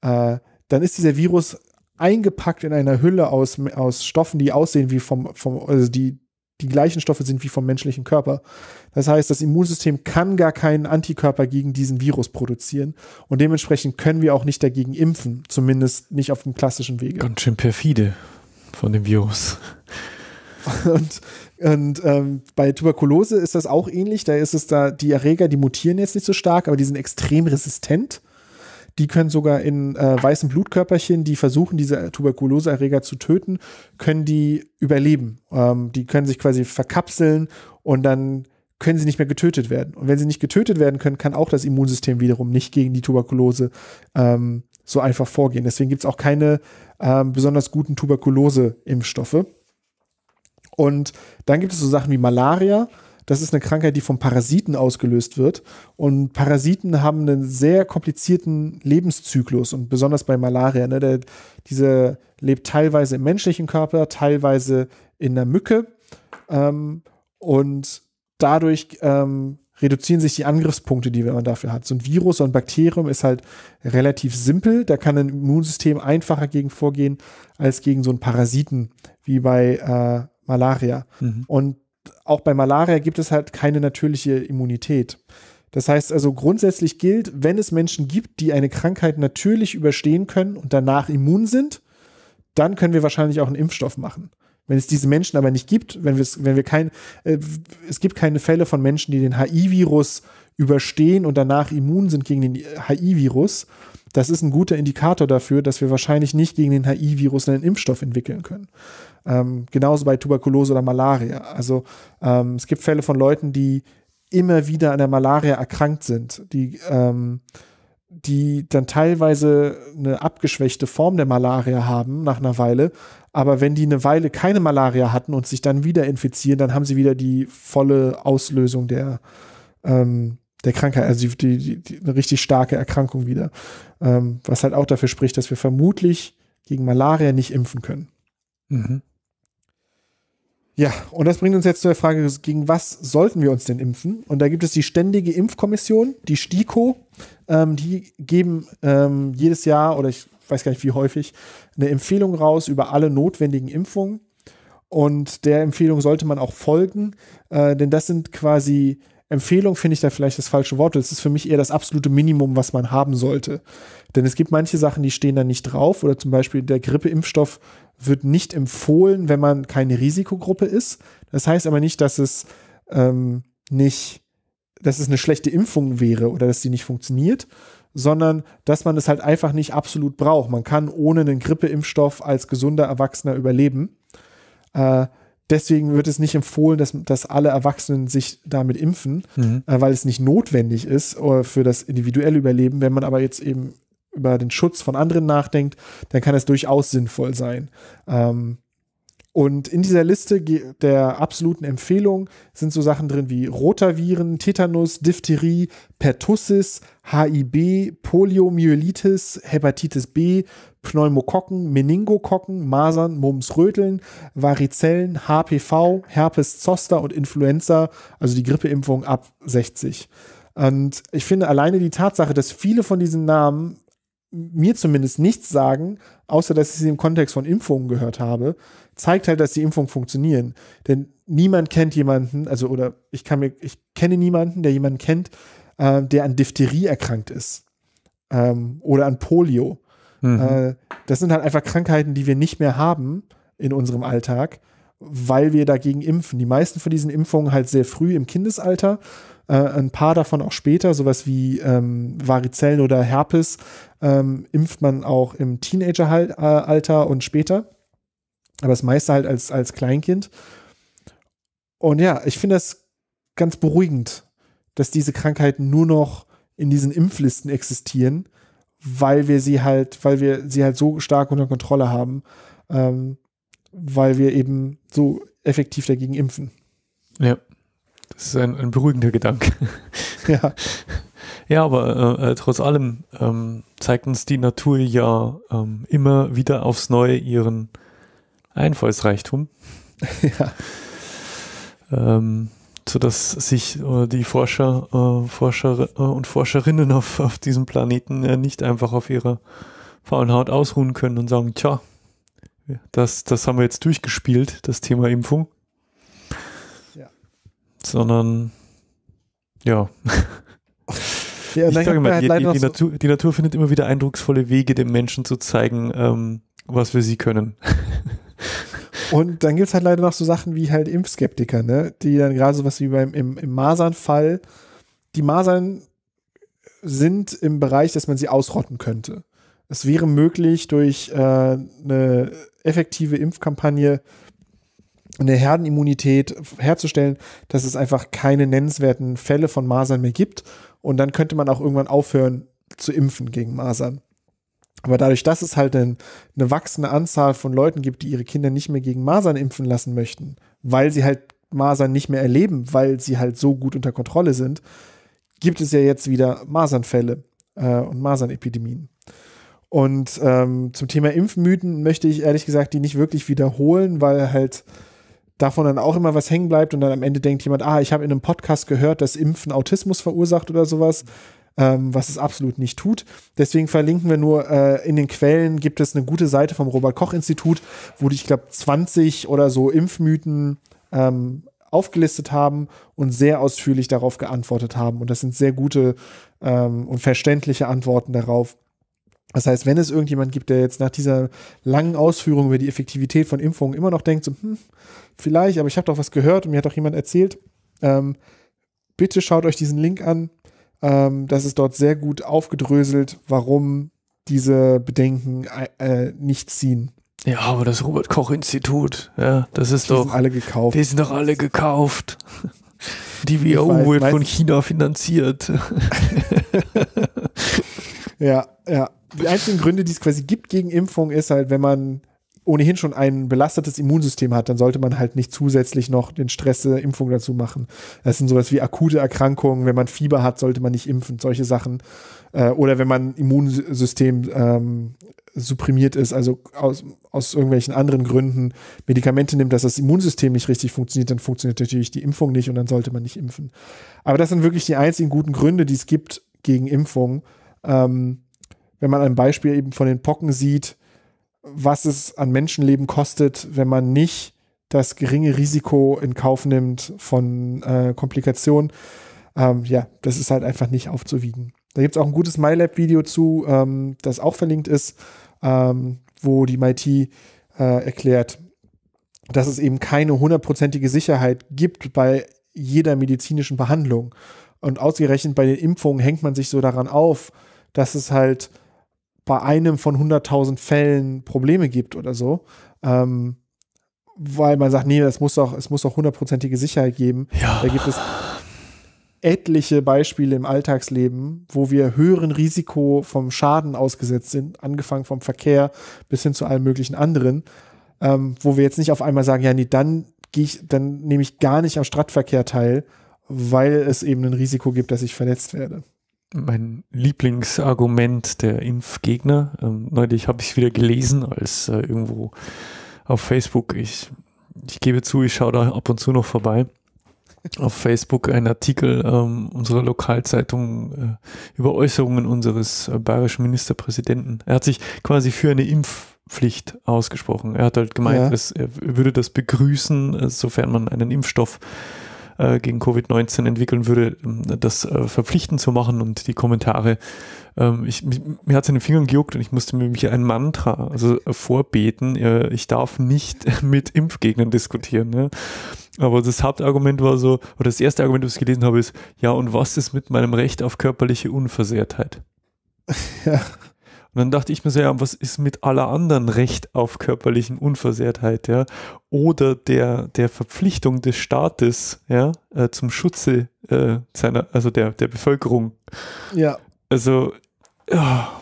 äh, dann ist dieser Virus eingepackt in einer Hülle aus, aus Stoffen, die aussehen wie vom, vom also die, die gleichen Stoffe sind wie vom menschlichen Körper. Das heißt, das Immunsystem kann gar keinen Antikörper gegen diesen Virus produzieren und dementsprechend können wir auch nicht dagegen impfen, zumindest nicht auf dem klassischen Wege. Ganz schön perfide von dem Virus. [LAUGHS] Und, und ähm, bei Tuberkulose ist das auch ähnlich. Da ist es da, die Erreger, die mutieren jetzt nicht so stark, aber die sind extrem resistent. Die können sogar in äh, weißen Blutkörperchen, die versuchen, diese Tuberkuloseerreger zu töten, können die überleben. Ähm, die können sich quasi verkapseln und dann können sie nicht mehr getötet werden. Und wenn sie nicht getötet werden können, kann auch das Immunsystem wiederum nicht gegen die Tuberkulose ähm, so einfach vorgehen. Deswegen gibt es auch keine ähm, besonders guten Tuberkulose-Impfstoffe. Und dann gibt es so Sachen wie Malaria. Das ist eine Krankheit, die von Parasiten ausgelöst wird. Und Parasiten haben einen sehr komplizierten Lebenszyklus und besonders bei Malaria. Ne, der, diese lebt teilweise im menschlichen Körper, teilweise in der Mücke. Ähm, und dadurch ähm, reduzieren sich die Angriffspunkte, die man dafür hat. So ein Virus, so Bakterium ist halt relativ simpel. Da kann ein Immunsystem einfacher gegen vorgehen als gegen so einen Parasiten wie bei äh, Malaria. Mhm. Und auch bei Malaria gibt es halt keine natürliche Immunität. Das heißt also grundsätzlich gilt, wenn es Menschen gibt, die eine Krankheit natürlich überstehen können und danach immun sind, dann können wir wahrscheinlich auch einen Impfstoff machen. Wenn es diese Menschen aber nicht gibt, wenn, wenn wir kein, äh, es gibt keine Fälle von Menschen, die den HI-Virus überstehen und danach immun sind gegen den HI-Virus, das ist ein guter Indikator dafür, dass wir wahrscheinlich nicht gegen den HI-Virus einen Impfstoff entwickeln können. Ähm, genauso bei Tuberkulose oder Malaria. Also ähm, es gibt Fälle von Leuten, die immer wieder an der Malaria erkrankt sind, die, ähm, die dann teilweise eine abgeschwächte Form der Malaria haben nach einer Weile. Aber wenn die eine Weile keine Malaria hatten und sich dann wieder infizieren, dann haben sie wieder die volle Auslösung der, ähm, der Krankheit, also die, die, die, eine richtig starke Erkrankung wieder. Ähm, was halt auch dafür spricht, dass wir vermutlich gegen Malaria nicht impfen können. Mhm. Ja, und das bringt uns jetzt zu der Frage, gegen was sollten wir uns denn impfen? Und da gibt es die Ständige Impfkommission, die STIKO. Ähm, die geben ähm, jedes Jahr, oder ich weiß gar nicht wie häufig, eine Empfehlung raus über alle notwendigen Impfungen. Und der Empfehlung sollte man auch folgen, äh, denn das sind quasi Empfehlung finde ich da vielleicht das falsche Wort. Es ist für mich eher das absolute Minimum, was man haben sollte. Denn es gibt manche Sachen, die stehen da nicht drauf. Oder zum Beispiel der Grippeimpfstoff wird nicht empfohlen, wenn man keine Risikogruppe ist. Das heißt aber nicht, dass es ähm, nicht, dass es eine schlechte Impfung wäre oder dass die nicht funktioniert, sondern dass man es halt einfach nicht absolut braucht. Man kann ohne einen Grippeimpfstoff als gesunder Erwachsener überleben. Äh, deswegen wird es nicht empfohlen, dass, dass alle Erwachsenen sich damit impfen, mhm. äh, weil es nicht notwendig ist äh, für das individuelle Überleben. Wenn man aber jetzt eben über den Schutz von anderen nachdenkt, dann kann es durchaus sinnvoll sein. Ähm, und in dieser Liste der absoluten Empfehlungen sind so Sachen drin wie Rotaviren, Tetanus, Diphtherie, Pertussis, HIB, Poliomyelitis, Hepatitis B, Pneumokokken, Meningokokken, Masern, Mumps, Röteln, Varizellen, HPV, Herpes Zoster und Influenza, also die Grippeimpfung ab 60. Und ich finde alleine die Tatsache, dass viele von diesen Namen mir zumindest nichts sagen, außer dass ich sie im Kontext von Impfungen gehört habe, zeigt halt, dass die Impfungen funktionieren. Denn niemand kennt jemanden, also oder ich kann mir, ich kenne niemanden, der jemanden kennt, äh, der an Diphtherie erkrankt ist ähm, oder an Polio. Mhm. Äh, das sind halt einfach Krankheiten, die wir nicht mehr haben in unserem Alltag, weil wir dagegen impfen. Die meisten von diesen Impfungen halt sehr früh im Kindesalter äh, ein paar davon auch später, sowas wie ähm, Varizellen oder Herpes, ähm, impft man auch im Teenageralter und später. Aber das meiste halt als, als Kleinkind. Und ja, ich finde das ganz beruhigend, dass diese Krankheiten nur noch in diesen Impflisten existieren, weil wir sie halt, weil wir sie halt so stark unter Kontrolle haben, ähm, weil wir eben so effektiv dagegen impfen. Ja. Das ist ein, ein beruhigender Gedanke. [LAUGHS] ja. Ja, aber äh, äh, trotz allem ähm, zeigt uns die Natur ja ähm, immer wieder aufs Neue ihren Einfallsreichtum. [LAUGHS] ja. Ähm, sodass sich äh, die Forscher, äh, Forscher äh, und Forscherinnen auf, auf diesem Planeten äh, nicht einfach auf ihrer faulen Haut ausruhen können und sagen, tja, das, das haben wir jetzt durchgespielt, das Thema Impfung sondern ja. ja ich sage mal, die, halt die, die, Natur, die, Natur, findet immer wieder eindrucksvolle Wege, dem Menschen zu zeigen, ähm, was wir sie können. [LAUGHS] Und dann gibt es halt leider noch so Sachen wie halt Impfskeptiker, ne? die dann gerade so was wie beim im, im Masernfall, die Masern sind im Bereich, dass man sie ausrotten könnte. Es wäre möglich, durch äh, eine effektive Impfkampagne eine Herdenimmunität herzustellen, dass es einfach keine nennenswerten Fälle von Masern mehr gibt. Und dann könnte man auch irgendwann aufhören zu impfen gegen Masern. Aber dadurch, dass es halt eine, eine wachsende Anzahl von Leuten gibt, die ihre Kinder nicht mehr gegen Masern impfen lassen möchten, weil sie halt Masern nicht mehr erleben, weil sie halt so gut unter Kontrolle sind, gibt es ja jetzt wieder Masernfälle äh, und Masernepidemien. Und ähm, zum Thema Impfmythen möchte ich ehrlich gesagt die nicht wirklich wiederholen, weil halt davon dann auch immer was hängen bleibt und dann am Ende denkt jemand, ah, ich habe in einem Podcast gehört, dass Impfen Autismus verursacht oder sowas, ähm, was es absolut nicht tut. Deswegen verlinken wir nur, äh, in den Quellen gibt es eine gute Seite vom Robert Koch Institut, wo die, ich glaube, 20 oder so Impfmythen ähm, aufgelistet haben und sehr ausführlich darauf geantwortet haben. Und das sind sehr gute ähm, und verständliche Antworten darauf. Das heißt, wenn es irgendjemand gibt, der jetzt nach dieser langen Ausführung über die Effektivität von Impfungen immer noch denkt, so, hm, vielleicht, aber ich habe doch was gehört und mir hat doch jemand erzählt, ähm, bitte schaut euch diesen Link an. Ähm, das ist dort sehr gut aufgedröselt, warum diese Bedenken äh, äh nicht ziehen. Ja, aber das Robert Koch Institut, ja, das ist die doch. Die sind alle gekauft. Die sind doch alle gekauft. [LAUGHS] Die WHO wird von China finanziert. [LAUGHS] Ja, ja. Die einzigen Gründe, die es quasi gibt gegen Impfung, ist halt, wenn man ohnehin schon ein belastetes Immunsystem hat, dann sollte man halt nicht zusätzlich noch den Stress der Impfung dazu machen. Das sind sowas wie akute Erkrankungen, wenn man Fieber hat, sollte man nicht impfen, solche Sachen. Äh, oder wenn man Immunsystem ähm, supprimiert ist, also aus, aus irgendwelchen anderen Gründen Medikamente nimmt, dass das Immunsystem nicht richtig funktioniert, dann funktioniert natürlich die Impfung nicht und dann sollte man nicht impfen. Aber das sind wirklich die einzigen guten Gründe, die es gibt gegen Impfung ähm, wenn man ein Beispiel eben von den Pocken sieht, was es an Menschenleben kostet, wenn man nicht das geringe Risiko in Kauf nimmt von äh, Komplikationen. Ähm, ja, das ist halt einfach nicht aufzuwiegen. Da gibt es auch ein gutes MyLab-Video zu, ähm, das auch verlinkt ist, ähm, wo die MIT äh, erklärt, dass es eben keine hundertprozentige Sicherheit gibt bei jeder medizinischen Behandlung. Und ausgerechnet bei den Impfungen hängt man sich so daran auf, dass es halt bei einem von 100.000 Fällen Probleme gibt oder so. Ähm, weil man sagt, nee, das muss doch, es muss doch hundertprozentige Sicherheit geben. Ja. Da gibt es etliche Beispiele im Alltagsleben, wo wir höheren Risiko vom Schaden ausgesetzt sind, angefangen vom Verkehr bis hin zu allen möglichen anderen, ähm, wo wir jetzt nicht auf einmal sagen, ja, nee, dann gehe ich, dann nehme ich gar nicht am Stadtverkehr teil, weil es eben ein Risiko gibt, dass ich verletzt werde mein Lieblingsargument der Impfgegner. Ähm, neulich habe ich wieder gelesen, als äh, irgendwo auf Facebook, ich, ich gebe zu, ich schaue da ab und zu noch vorbei, auf Facebook ein Artikel ähm, unserer Lokalzeitung äh, über Äußerungen unseres äh, bayerischen Ministerpräsidenten. Er hat sich quasi für eine Impfpflicht ausgesprochen. Er hat halt gemeint, ja. dass, er würde das begrüßen, äh, sofern man einen Impfstoff äh, äh, gegen Covid-19 entwickeln würde, ähm, das äh, verpflichtend zu machen und die Kommentare. Ähm, ich, mich, mir hat es in den Fingern gejuckt und ich musste mir mich ein Mantra also, äh, vorbeten. Äh, ich darf nicht [LAUGHS] mit Impfgegnern diskutieren. Ne? Aber das Hauptargument war so, oder das erste Argument, was ich gelesen habe, ist, ja, und was ist mit meinem Recht auf körperliche Unversehrtheit? Ja. Und dann dachte ich mir so, ja, was ist mit aller anderen Recht auf körperlichen Unversehrtheit, ja? Oder der, der Verpflichtung des Staates, ja, äh, zum Schutze äh, seiner, also der, der Bevölkerung. Ja. Also, ja,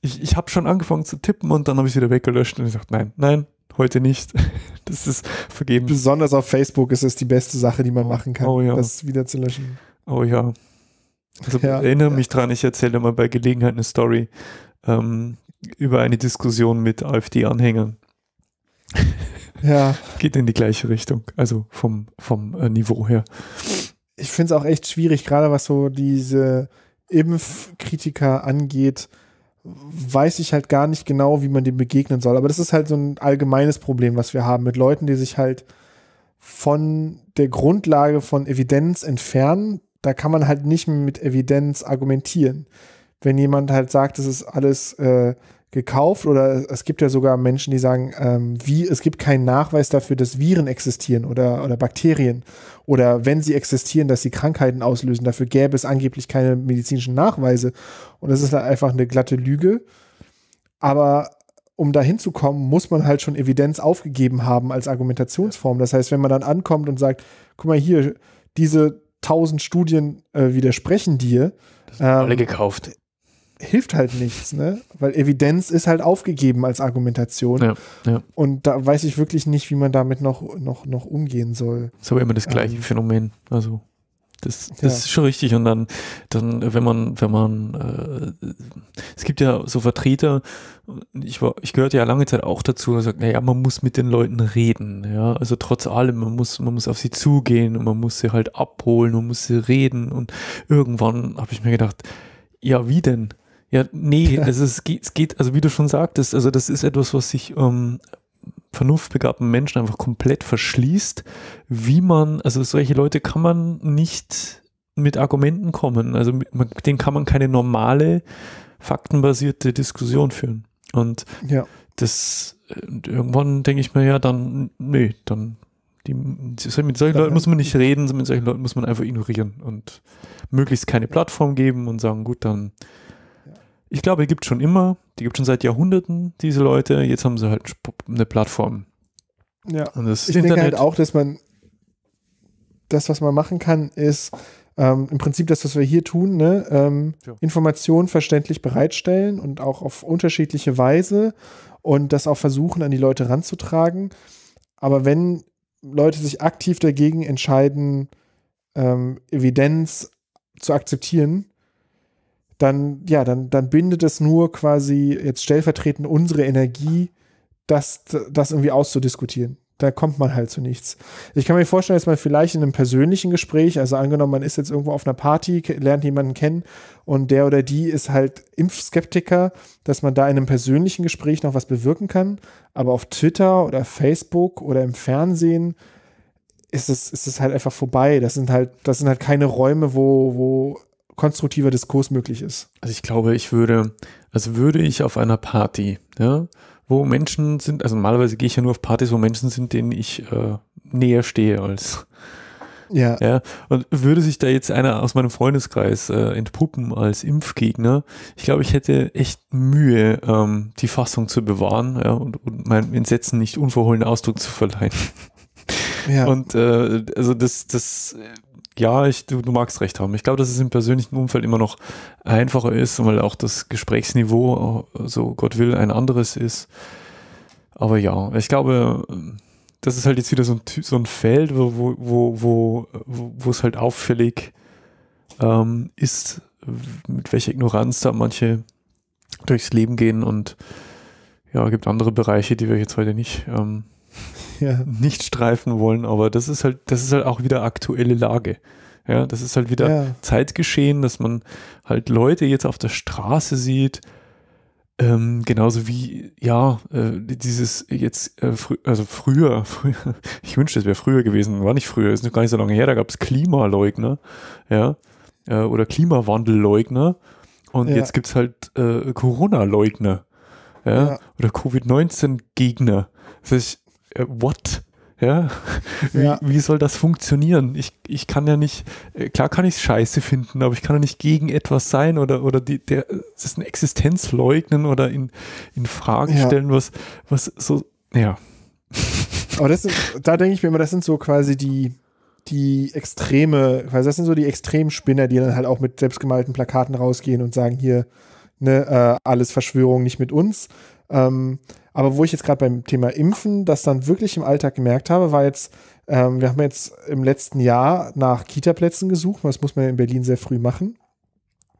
ich, ich habe schon angefangen zu tippen und dann habe ich es wieder weggelöscht und ich dachte, nein, nein, heute nicht. [LAUGHS] Das ist vergeben. Besonders auf Facebook ist es die beste Sache, die man machen kann, oh, ja. das wieder zu löschen. Oh ja. Also ja, erinnere ja. mich dran, ich erzähle mal bei Gelegenheit eine Story, ähm, über eine Diskussion mit AfD-Anhängern. Ja. [LAUGHS] Geht in die gleiche Richtung, also vom, vom äh, Niveau her. Ich finde es auch echt schwierig, gerade was so diese Impfkritiker angeht, weiß ich halt gar nicht genau, wie man dem begegnen soll. Aber das ist halt so ein allgemeines Problem, was wir haben mit Leuten, die sich halt von der Grundlage von Evidenz entfernen. Da kann man halt nicht mehr mit Evidenz argumentieren wenn jemand halt sagt, es ist alles äh, gekauft oder es gibt ja sogar Menschen, die sagen, ähm, wie, es gibt keinen Nachweis dafür, dass Viren existieren oder, oder Bakterien oder wenn sie existieren, dass sie Krankheiten auslösen. Dafür gäbe es angeblich keine medizinischen Nachweise. Und das ist halt einfach eine glatte Lüge. Aber um dahin zu kommen, muss man halt schon Evidenz aufgegeben haben als Argumentationsform. Das heißt, wenn man dann ankommt und sagt, guck mal hier, diese tausend Studien äh, widersprechen dir. Das sind ähm, alle gekauft hilft halt nichts, ne? Weil Evidenz ist halt aufgegeben als Argumentation. Ja, ja. Und da weiß ich wirklich nicht, wie man damit noch, noch, noch umgehen soll. Das ist aber immer das ähm. gleiche ähm, Phänomen. Also. Das, das ja. ist schon richtig. Und dann, dann, wenn man, wenn man, äh, es gibt ja so Vertreter, ich war, ich gehörte ja lange Zeit auch dazu, und sagt, also, naja, man muss mit den Leuten reden, ja. Also trotz allem, man muss, man muss auf sie zugehen und man muss sie halt abholen, und muss sie reden. Und irgendwann habe ich mir gedacht, ja, wie denn? Ja, nee, also [LAUGHS] es geht, es geht, also wie du schon sagtest, also das ist etwas, was sich ähm, vernunftbegabten Menschen einfach komplett verschließt, wie man, also solche Leute kann man nicht mit Argumenten kommen. Also mit denen kann man keine normale, faktenbasierte Diskussion führen. Und ja. das irgendwann denke ich mir, ja, dann, nee, dann die, mit solchen Leuten muss man nicht [LAUGHS] reden, mit solchen Leuten muss man einfach ignorieren und möglichst keine Plattform geben und sagen, gut, dann ich glaube, die gibt es schon immer, die gibt es schon seit Jahrhunderten, diese Leute. Jetzt haben sie halt eine Plattform. Ja. Und das ich Internet. denke halt auch, dass man das, was man machen kann, ist ähm, im Prinzip das, was wir hier tun, ne? ähm, ja. Informationen verständlich bereitstellen und auch auf unterschiedliche Weise und das auch versuchen, an die Leute ranzutragen. Aber wenn Leute sich aktiv dagegen entscheiden, ähm, Evidenz zu akzeptieren, dann, ja, dann, dann bindet es nur quasi jetzt stellvertretend unsere Energie, das, das irgendwie auszudiskutieren. Da kommt man halt zu nichts. Ich kann mir vorstellen, dass man vielleicht in einem persönlichen Gespräch, also angenommen, man ist jetzt irgendwo auf einer Party, lernt jemanden kennen und der oder die ist halt Impfskeptiker, dass man da in einem persönlichen Gespräch noch was bewirken kann. Aber auf Twitter oder Facebook oder im Fernsehen ist es, ist es halt einfach vorbei. Das sind halt, das sind halt keine Räume, wo, wo konstruktiver Diskurs möglich ist. Also ich glaube, ich würde, also würde ich auf einer Party, ja, wo Menschen sind, also normalerweise gehe ich ja nur auf Partys, wo Menschen sind, denen ich äh, näher stehe als. Ja. ja. Und würde sich da jetzt einer aus meinem Freundeskreis äh, entpuppen als Impfgegner, ich glaube, ich hätte echt Mühe, ähm, die Fassung zu bewahren ja, und, und meinem Entsetzen nicht unverhohlenen Ausdruck zu verleihen. Ja. Und äh, also das, das Äh, ja, ich, du, du, magst recht haben. Ich glaube, dass es im persönlichen Umfeld immer noch einfacher ist, weil auch das Gesprächsniveau, äh, so Gott will, ein anderes ist. Aber ja, ich glaube, das ist halt jetzt wieder so ein, so ein Feld, wo, wo, wo, wo, wo es halt auffällig ähm, ist, mit welcher Ignoranz da manche durchs Leben gehen und ja, es gibt andere Bereiche, die wir jetzt heute nicht ähm, ja. nicht streifen wollen, aber das ist halt, das ist halt auch wieder aktuelle Lage. Ja, das ist halt wieder ja. Zeitgeschehen, dass man halt Leute jetzt auf der Straße sieht, ähm, genauso wie, ja, äh, dieses jetzt, äh, frü also früher, [LAUGHS] früher, ich wünschte, es wäre früher gewesen, war nicht früher, ist noch gar nicht so lange her, da gab es Klimaleugner, ja, äh, oder Klimawandelleugner und ja. jetzt gibt es halt äh, Corona-Leugner, ja, ja, oder Covid-19-Gegner. Das heißt, äh, what? Ja? Wie, ja. wie, soll das funktionieren? Ich, ich kann ja nicht, äh, klar kann ich es scheiße finden, aber ich kann ja nicht gegen etwas sein oder, oder die, der, dessen Existenz leugnen oder in, in Frage ja. stellen, was, was so, ja. Aber das sind, da denke ich mir immer, das sind so quasi die, die extreme, quasi das sind so die Extremspinner, die dann halt auch mit selbstgemalten Plakaten rausgehen und sagen hier, ne, äh, alles Verschwörung, nicht mit uns. Ähm, aber wo ich jetzt gerade beim Thema Impfen das dann wirklich im Alltag gemerkt habe, war jetzt, ähm, wir haben jetzt im letzten Jahr nach Kita-Plätzen gesucht, das muss man in Berlin sehr früh machen.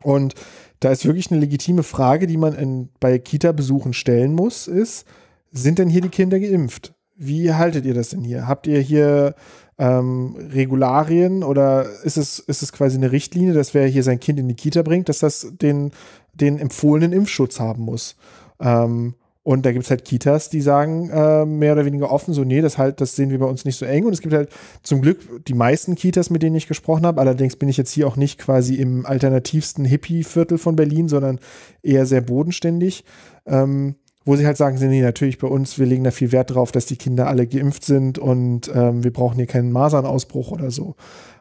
Und da ist wirklich eine legitime Frage, die man in, bei Kita-Besuchen stellen muss, ist, sind denn hier die Kinder geimpft? Wie haltet ihr das denn hier? Habt ihr hier ähm, Regularien oder ist es, ist es quasi eine Richtlinie, dass wer hier sein Kind in die Kita bringt, dass das den, den empfohlenen Impfschutz haben muss? Ähm, und da gibt es halt Kitas, die sagen äh, mehr oder weniger offen, so, nee, das halt, das sehen wir bei uns nicht so eng. Und es gibt halt zum Glück die meisten Kitas, mit denen ich gesprochen habe. Allerdings bin ich jetzt hier auch nicht quasi im alternativsten Hippie-Viertel von Berlin, sondern eher sehr bodenständig. Ähm, wo sie halt sagen, nee, natürlich bei uns, wir legen da viel Wert drauf, dass die Kinder alle geimpft sind und ähm, wir brauchen hier keinen Masernausbruch oder so.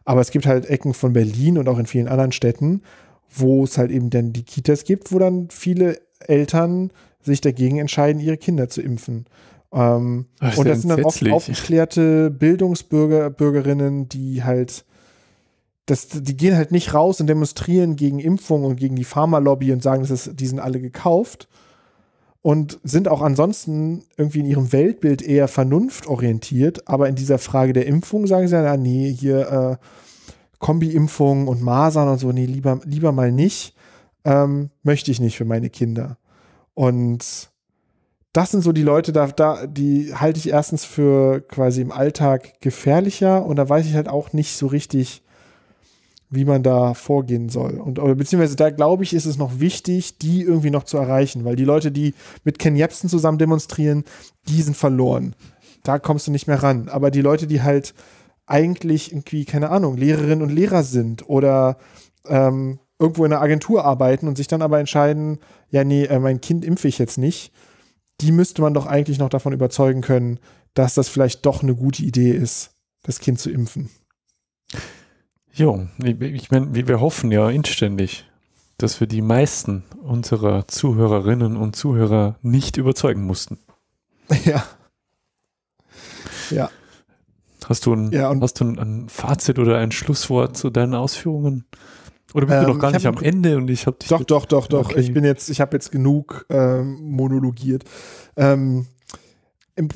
Aber es gibt halt Ecken von Berlin und auch in vielen anderen Städten, wo es halt eben dann die Kitas gibt, wo dann viele Eltern sich dagegen entscheiden, ihre Kinder zu impfen. Ähm, das und das sind dann oft aufgeklärte Bildungsbürger, Bürgerinnen, die halt, das, die gehen halt nicht raus und demonstrieren gegen Impfung und gegen die Pharmalobby und sagen, das ist, die sind alle gekauft und sind auch ansonsten irgendwie in ihrem Weltbild eher vernunftorientiert, aber in dieser Frage der Impfung sagen sie ja, nee, hier äh, Kombi-Impfung und Masern und so, nee, lieber, lieber mal nicht, ähm, möchte ich nicht für meine Kinder. Und das sind so die Leute, da, da, die halte ich erstens für quasi im Alltag gefährlicher und da weiß ich halt auch nicht so richtig, wie man da vorgehen soll. Und oder beziehungsweise da glaube ich, ist es noch wichtig, die irgendwie noch zu erreichen, weil die Leute, die mit Ken Jebsen zusammen demonstrieren, die sind verloren. Da kommst du nicht mehr ran. Aber die Leute, die halt eigentlich irgendwie, keine Ahnung, Lehrerinnen und Lehrer sind oder ähm, irgendwo in einer Agentur arbeiten und sich dann aber entscheiden, ja, nee, äh, mein Kind impfe ich jetzt nicht, die müsste man doch eigentlich noch davon überzeugen können, dass das vielleicht doch eine gute Idee ist, das Kind zu impfen. Jo, ich meine, wir hoffen ja inständig, dass wir die meisten unserer Zuhörerinnen und Zuhörer nicht überzeugen mussten. [LAUGHS] Ja. Ja. Hast du ein, ja, hast du ein Fazit oder ein Schlusswort zu deinen Ausführungen? Oder bist ähm, du noch gar nicht am Ende und ich habe dich. Doch, doch, doch, doch. Okay. Ich bin jetzt, ich habe jetzt genug ähm, monologiert. Ähm,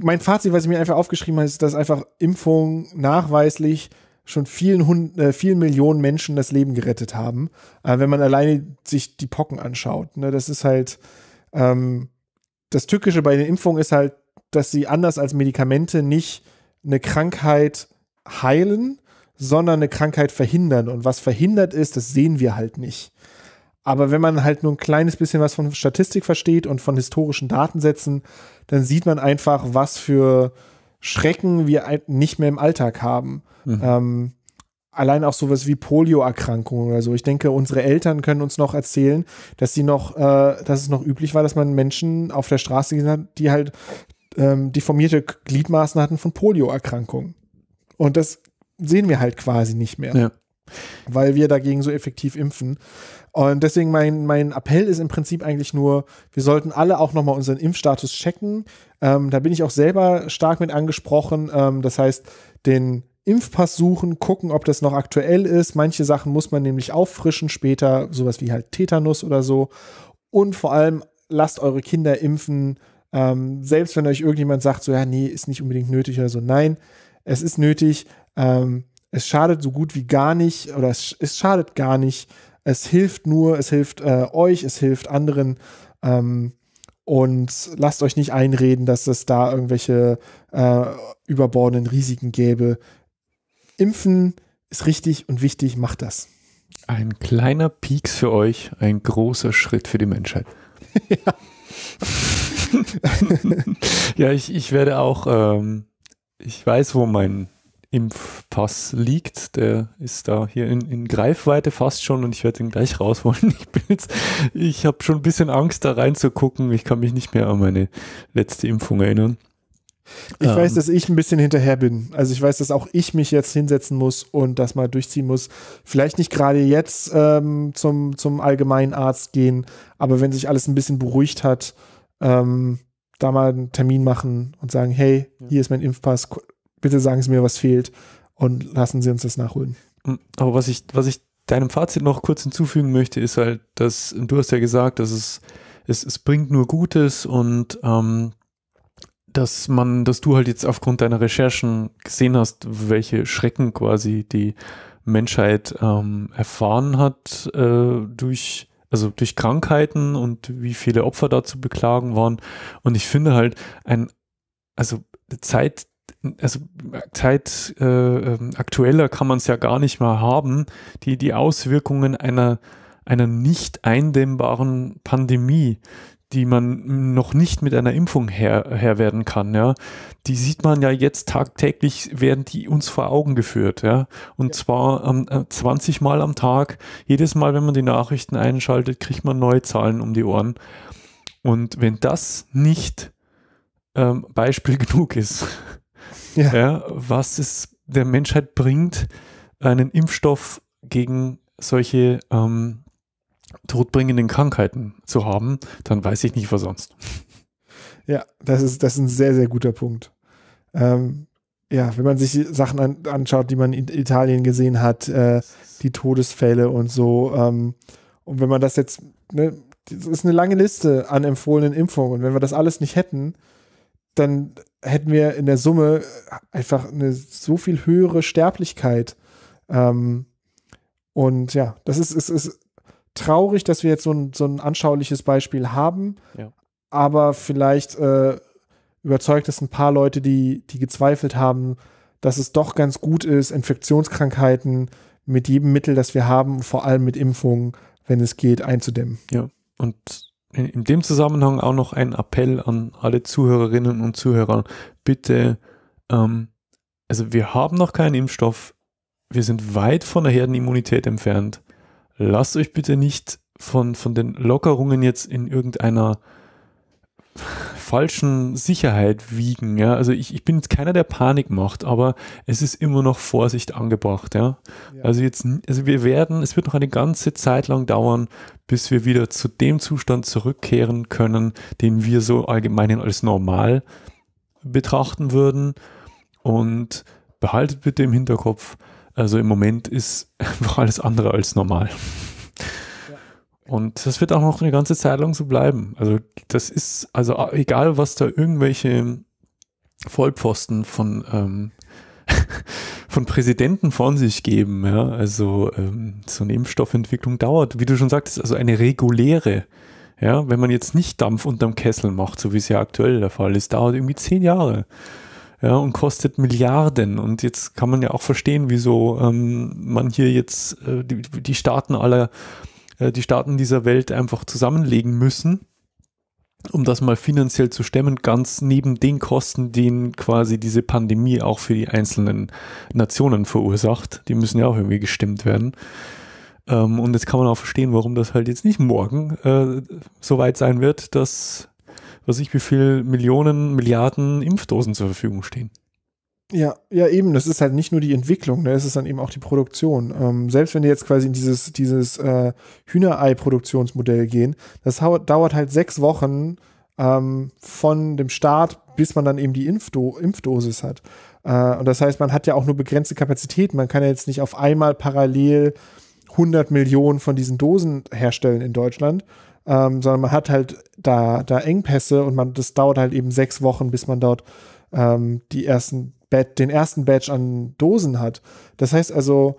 mein Fazit, was ich mir einfach aufgeschrieben habe, ist, dass einfach Impfungen nachweislich schon vielen, äh, vielen Millionen Menschen das Leben gerettet haben. Äh, wenn man alleine sich die Pocken anschaut. Ne? Das ist halt, ähm, das Tückische bei den Impfungen ist halt, dass sie anders als Medikamente nicht eine Krankheit heilen, sondern eine Krankheit verhindern. Und was verhindert ist, das sehen wir halt nicht. Aber wenn man halt nur ein kleines bisschen was von Statistik versteht und von historischen Datensätzen, dann sieht man einfach, was für Schrecken wir nicht mehr im Alltag haben. Mhm. Ähm, allein auch sowas wie Polioerkrankungen oder so. Ich denke, unsere Eltern können uns noch erzählen, dass sie noch, äh, dass es noch üblich war, dass man Menschen auf der Straße gesehen hat, die halt ähm, deformierte Gliedmaßen hatten von Polioerkrankungen. Und das sehen wir halt quasi nicht mehr. Ja. Weil wir dagegen so effektiv impfen. Und deswegen mein, mein Appell ist im Prinzip eigentlich nur, wir sollten alle auch nochmal unseren Impfstatus checken. Ähm, da bin ich auch selber stark mit angesprochen. Ähm, das heißt, den Impfpass suchen, gucken, ob das noch aktuell ist. Manche Sachen muss man nämlich auffrischen später, sowas wie halt Tetanus oder so. Und vor allem lasst eure Kinder impfen, ähm, selbst wenn euch irgendjemand sagt, so ja, nee, ist nicht unbedingt nötig oder so. Nein, es ist nötig, ähm, es schadet so gut wie gar nicht oder es, es schadet gar nicht. Es hilft nur, es hilft äh, euch, es hilft anderen. Ähm, und lasst euch nicht einreden, dass es da irgendwelche äh, überbordenden Risiken gäbe. Impfen ist richtig und wichtig, macht das. Ein kleiner Pieks für euch, ein großer Schritt für die Menschheit. [LAUGHS] ja. [LAUGHS] ja, ich, ich werde auch, ähm, ich weiß, wo mein Impfpass liegt. Der ist da hier in, in Greifweite fast schon und ich werde ihn gleich rausholen. [LAUGHS] Ich ich habe schon ein bisschen Angst, da reinzugucken. Ich kann mich nicht mehr an meine letzte Impfung erinnern. Ich ähm. weiß, dass ich ein bisschen hinterher bin. Also ich weiß, dass auch ich mich jetzt hinsetzen muss und das mal durchziehen muss. Vielleicht nicht gerade jetzt ähm, zum, zum allgemeinen Arzt gehen, aber wenn sich alles ein bisschen beruhigt hat, ähm, da mal einen Termin machen und sagen, hey, hier ist mein Impfpass, bitte sagen Sie mir, was fehlt und lassen Sie uns das nachholen. Hm, aber was ich, was ich deinem Fazit noch kurz hinzufügen möchte, ist halt, dass du hast ja gesagt, dass es, es, es bringt nur Gutes und ähm, dass man, dass du halt jetzt aufgrund deiner Recherchen gesehen hast, welche Schrecken quasi die Menschheit ähm, erfahren hat äh, durch also durch Krankheiten und wie viele Opfer da zu beklagen waren. Und ich finde halt ein, also Zeit also Zeit äh, ähm, aktueller kann man es ja gar nicht mehr haben, die, die Auswirkungen einer, einer nicht eindämmbaren Pandemie, die man noch nicht mit einer Impfung her, her werden kann, ja, die sieht man ja jetzt tagtäglich, werden die uns vor Augen geführt, ja. Und ja. zwar ähm, 20 Mal am Tag, jedes Mal, wenn man die Nachrichten einschaltet, kriegt man neue Zahlen um die Ohren. Und wenn das nicht ähm, Beispiel [LAUGHS] genug ist, ja. ja. was es der Menschheit bringt, einen Impfstoff gegen solche ähm, todbringenden Krankheiten zu haben, dann weiß ich nicht, was sonst. Ja, das ist, das ist ein sehr, sehr guter Punkt. Ähm, ja, wenn man sich Sachen an, anschaut, die man in Italien gesehen hat, äh, die Todesfälle und so. Ähm, und wenn man das jetzt, ne, das ist eine lange Liste an empfohlenen Impfungen. Und wenn wir das alles nicht hätten, dann hätten wir in der Summe einfach eine so viel höhere Sterblichkeit. Ähm, und ja, das ist, ist, ist traurig, dass wir jetzt so ein, so ein anschauliches Beispiel haben. Ja. Aber vielleicht äh, überzeugt es ein paar Leute, die, die gezweifelt haben, dass es doch ganz gut ist, Infektionskrankheiten mit jedem Mittel, das wir haben, vor allem mit Impfungen, wenn es geht, einzudämmen. Ja, und in dem Zusammenhang auch noch ein Appell an alle Zuhörerinnen und Zuhörer. Bitte, ähm, also wir haben noch keinen Impfstoff. Wir sind weit von der Herdenimmunität entfernt. Lasst euch bitte nicht von, von den Lockerungen jetzt in irgendeiner falschen Sicherheit wiegen. Ja? Also ich, ich bin keiner, der Panik macht, aber es ist immer noch Vorsicht angebracht. Ja? ja? Also jetzt, also wir werden, es wird noch eine ganze Zeit lang dauern, bis wir wieder zu dem Zustand zurückkehren können, den wir so allgemein als normal betrachten würden. Und behaltet bitte im Hinterkopf, also im Moment ist [LAUGHS] einfach alles andere als normal. Und das wird auch noch eine ganze Zeit lang so bleiben. Also das ist, also egal was da irgendwelche Vollpfosten von, ähm, [LAUGHS] von Präsidenten von sich geben, ja, also ähm, so eine Impfstoffentwicklung dauert, wie du schon sagtest, also eine reguläre, ja, wenn man jetzt nicht Dampf unterm Kessel macht, so wie es ja aktuell der Fall ist, dauert irgendwie zehn Jahre. Ja, und kostet Milliarden. Und jetzt kann man ja auch verstehen, wieso ähm, man hier jetzt äh, die, die Staaten aller äh, die Staaten dieser Welt einfach zusammenlegen müssen, um das mal finanziell zu stemmen, ganz neben den Kosten, den quasi diese Pandemie auch für die einzelnen Nationen verursacht. Die müssen ja auch irgendwie gestimmt werden. Ähm, und jetzt kann man auch verstehen, warum das halt jetzt nicht morgen äh, so weit sein wird, dass, was ich, wie viel Millionen, Milliarden Impfdosen zur Verfügung stehen. Ja, ja, eben. Das ist halt nicht nur die Entwicklung, ne? es ist dann eben auch die Produktion. Ähm, selbst wenn wir jetzt quasi in dieses, dieses äh, Hühnerei-Produktionsmodell gehen, das dauert halt sechs Wochen ähm, von dem Start, bis man dann eben die Impfdo Impfdosis hat. Äh, und das heißt, man hat ja auch nur begrenzte Kapazitäten. Man kann ja jetzt nicht auf einmal parallel 100 Millionen von diesen Dosen herstellen in Deutschland, ähm, sondern man hat halt da, da Engpässe und man, das dauert halt eben sechs Wochen, bis man dort ähm, die ersten den ersten Batch an Dosen hat. Das heißt also,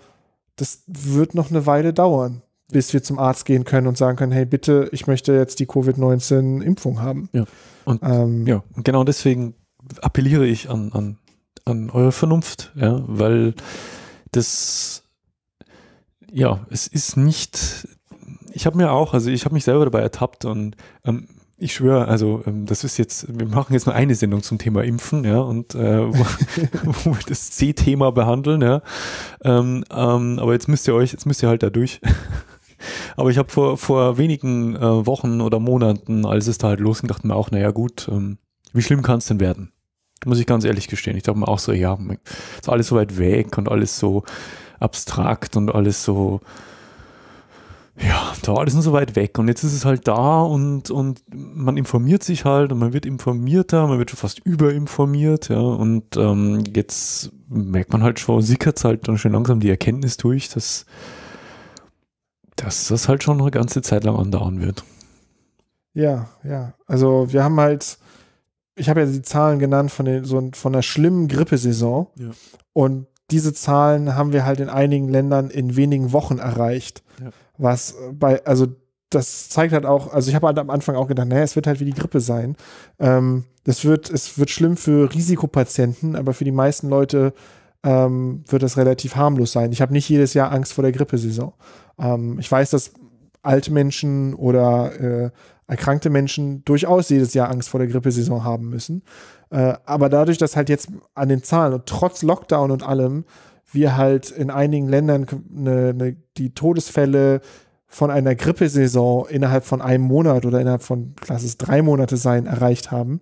das wird noch eine Weile dauern, bis wir zum Arzt gehen können und sagen können, hey, bitte, ich möchte jetzt die Covid-19-Impfung haben. Ja. Und, ähm, ja, und genau deswegen appelliere ich an, an, an eure Vernunft, ja, weil das, ja, es ist nicht, ich habe mir auch, also ich habe mich selber dabei ertappt und ähm, ich schwöre, also ähm, das ist jetzt, wir machen jetzt nur eine Sendung zum Thema Impfen, ja, und äh, [LAUGHS] wo, wo wir das C-Thema behandeln, ja. Ähm, ähm, aber jetzt müsst ihr euch, jetzt müsst ihr halt da durch. [LAUGHS] aber ich habe vor, vor wenigen äh, Wochen oder Monaten, als es da halt losging, dachte mir auch, naja gut, ähm, wie schlimm kann es denn werden? Muss ich ganz ehrlich gestehen. Ich dachte mir auch so, ja, ist alles so weit weg und alles so abstrakt und alles so ja, da alles nur so weit weg und jetzt ist es halt da und, und man informiert sich halt und man wird informierter, man wird schon fast überinformiert, ja, und ähm, jetzt merkt man halt schon, sickert es halt dann schon langsam die Erkenntnis durch, dass, dass das halt schon eine ganze Zeit lang andauern wird. Ja, ja, also wir haben halt, ich habe ja die Zahlen genannt von, den, so, von der schlimmen Grippesaison ja. und diese Zahlen haben wir halt in einigen Ländern in wenigen Wochen erreicht was äh, bei, also das zeigt halt auch, also ich habe halt am Anfang auch gedacht, naja, es wird halt wie die Grippe sein. Ähm, das wird, es wird schlimm für Risikopatienten, aber für die meisten Leute ähm, wird das relativ harmlos sein. Ich habe nicht jedes Jahr Angst vor der Grippesaison. Ähm, ich weiß, dass alte Menschen oder äh, erkrankte Menschen durchaus jedes Jahr Angst vor der Grippesaison haben müssen. Äh, aber dadurch, dass halt jetzt an den Zahlen und trotz Lockdown und allem wir halt in einigen Ländern eine, eine, die Todesfälle von einer Grippesaison innerhalb von einem Monat oder innerhalb von, lass es drei Monate sein, erreicht haben,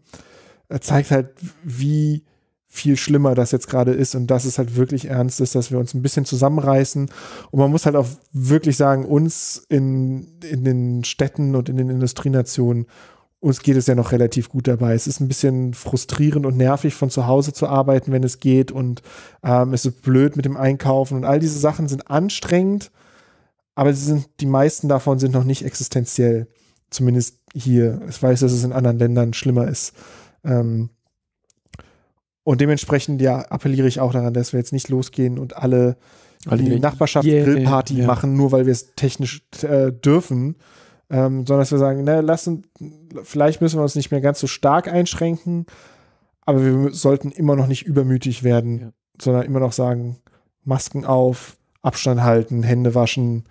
äh, zeigt halt, wie viel schlimmer das jetzt gerade ist und dass es halt wirklich ernst ist, dass wir uns ein bisschen zusammenreißen. Und man muss halt auch wirklich sagen, uns in, in den Städten und in den Industrienationen uns geht es ja noch relativ gut dabei. Es ist ein bisschen frustrierend und nervig, von zu Hause zu arbeiten, wenn es geht. Und ähm, es ist blöd mit dem Einkaufen. Und all diese Sachen sind anstrengend, aber sie sind, die meisten davon sind noch nicht existenziell. Zumindest hier. Ich weiß, dass es in anderen Ländern schlimmer ist. Ähm und dementsprechend, ja, appelliere ich auch daran, dass wir jetzt nicht losgehen und alle, alle die, Nachbarschaft-Grillparty yeah, yeah. machen, nur weil wir es technisch äh, dürfen ähm, sondern dass wir sagen, na, lassen, vielleicht müssen wir uns nicht mehr ganz so stark einschränken, aber wir sollten immer noch nicht übermütig werden, ja. sondern immer noch sagen, Masken auf, Abstand halten, Hände waschen,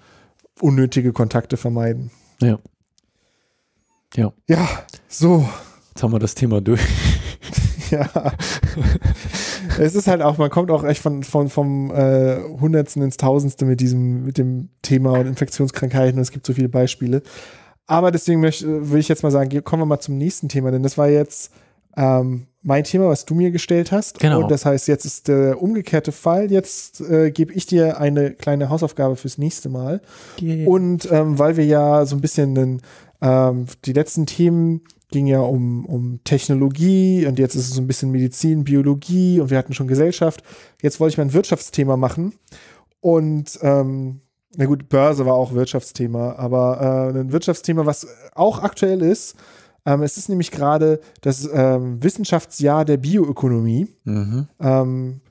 unnötige Kontakte vermeiden. Ja. Ja. Ja, so. Jetzt haben wir das Thema durch ja. [LAUGHS] es ist halt auch, man kommt auch echt von, von, vom äh, Hundertsten ins Tausendste mit diesem, mit dem Thema und Infektionskrankheiten und es gibt so viele Beispiele. Aber deswegen möchte, will ich jetzt mal sagen, kommen wir mal zum nächsten Thema, denn das war jetzt ähm, mein Thema, was du mir gestellt hast. Genau. Und das heißt, jetzt ist der umgekehrte Fall. Jetzt äh, gebe ich dir eine kleine Hausaufgabe fürs nächste Mal. Yeah. Und ähm, weil wir ja so ein bisschen den, ähm, die letzten Themen ging ja um, um Technologie und jetzt ist es so ein bisschen Medizin, Biologie und wir hatten schon Gesellschaft. Jetzt wollte ich mal ein Wirtschaftsthema machen und ähm, na gut, Börse war auch Wirtschaftsthema, aber äh, ein Wirtschaftsthema, was auch aktuell ist. Ähm, es ist nämlich gerade das ähm, Wissenschaftsjahr der Bioökonomie. Mhm. Ähm,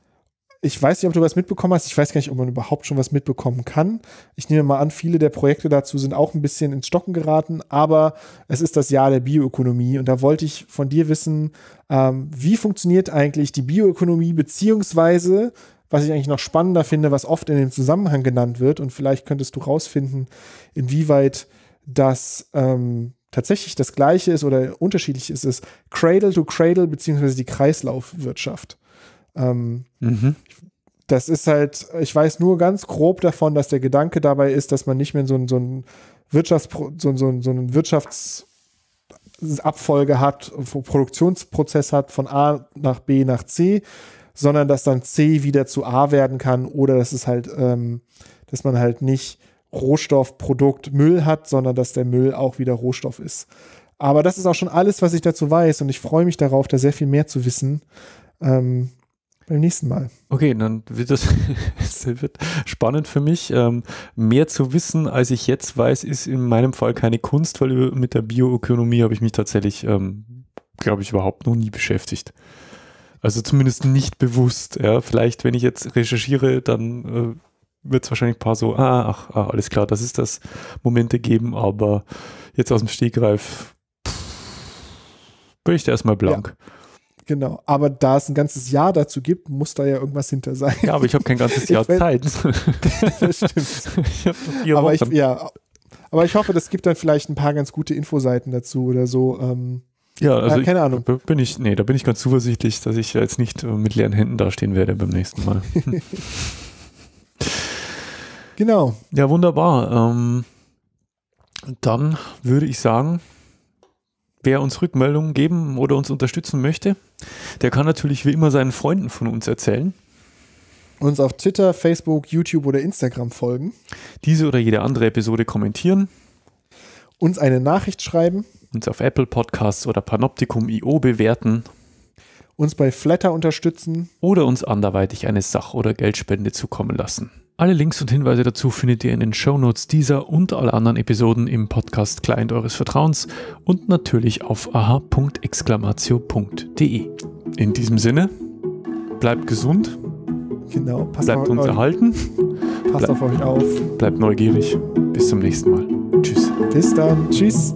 ich weiß nicht, ob du was mitbekommen hast. Ich weiß gar nicht, ob man überhaupt schon was mitbekommen kann. Ich nehme mal an, viele der Projekte dazu sind auch ein bisschen ins Stocken geraten, aber es ist das Jahr der Bioökonomie und da wollte ich von dir wissen, ähm, wie funktioniert eigentlich die Bioökonomie, beziehungsweise, was ich eigentlich noch spannender finde, was oft in dem Zusammenhang genannt wird und vielleicht könntest du rausfinden, inwieweit das ähm, tatsächlich das Gleiche ist oder unterschiedlich ist, ist Cradle to Cradle, beziehungsweise die Kreislaufwirtschaft. Ähm, mhm. Das ist halt, ich weiß nur ganz grob davon, dass der Gedanke dabei ist, dass man nicht mehr so so ein Wirtschaftspro so, so, so einen Wirtschaftsabfolge hat, Produktionsprozess hat von A nach B nach C, sondern dass dann C wieder zu A werden kann oder dass es halt, ähm, dass man halt nicht Rohstoff, Produkt, Müll hat, sondern dass der Müll auch wieder Rohstoff ist. Aber das ist auch schon alles, was ich dazu weiß und ich freue mich darauf, da sehr viel mehr zu wissen. Ähm, beim nächsten Mal. Okay, dann wird das, [LAUGHS] wird spannend für mich. Ähm, mehr zu wissen, als ich jetzt weiß, ist in meinem Fall keine Kunst, weil mit der Bioökonomie habe ich mich tatsächlich, ähm, glaube ich, überhaupt noch nie beschäftigt. Also zumindest nicht bewusst. Ja. Vielleicht, wenn ich jetzt recherchiere, dann äh, wird es wahrscheinlich ein paar so, ah, ach, ah, alles klar, das ist das, Momente geben, aber jetzt aus dem Stegreif bin ich da erstmal blank. Ja. Genau, aber da es ein ganzes Jahr dazu gibt, muss da ja irgendwas hinter sein. Ja, aber ich habe kein ganzes [LAUGHS] Jahr Zeit. [LAUGHS] das stimmt. [LAUGHS] Ich aber, Wochen. ich, ja, aber ich hoffe, das gibt dann vielleicht ein paar ganz gute Infoseiten dazu oder so. Ähm, ja, also ja, keine ich, Ahnung. Bin ich, nee, da bin ich ganz zuversichtlich, dass ich jetzt nicht äh, mit leeren Händen dastehen werde beim nächsten Mal. genau. Ja, wunderbar. Ähm, dann würde ich sagen, Wer uns Rückmeldungen geben oder uns unterstützen möchte, der kann natürlich wie immer seinen Freunden von uns erzählen. Uns auf Twitter, Facebook, YouTube oder Instagram folgen. Diese oder jede andere Episode kommentieren. Uns eine Nachricht schreiben. Uns auf Apple Podcasts oder Panoptikum.io bewerten. Uns bei Flatter unterstützen. Oder uns anderweitig eine Sach- oder Geldspende zukommen lassen. Alle Links und Hinweise dazu findet ihr in den Shownotes dieser und aller anderen Episoden im Podcast Client eures Vertrauens und natürlich auf aha.exclamatio.de. In diesem Sinne, bleibt gesund, genau, bleibt uns erhalten, passt auf euch auf, bleibt neugierig. Bis zum nächsten Mal. Tschüss. Bis dann. Tschüss.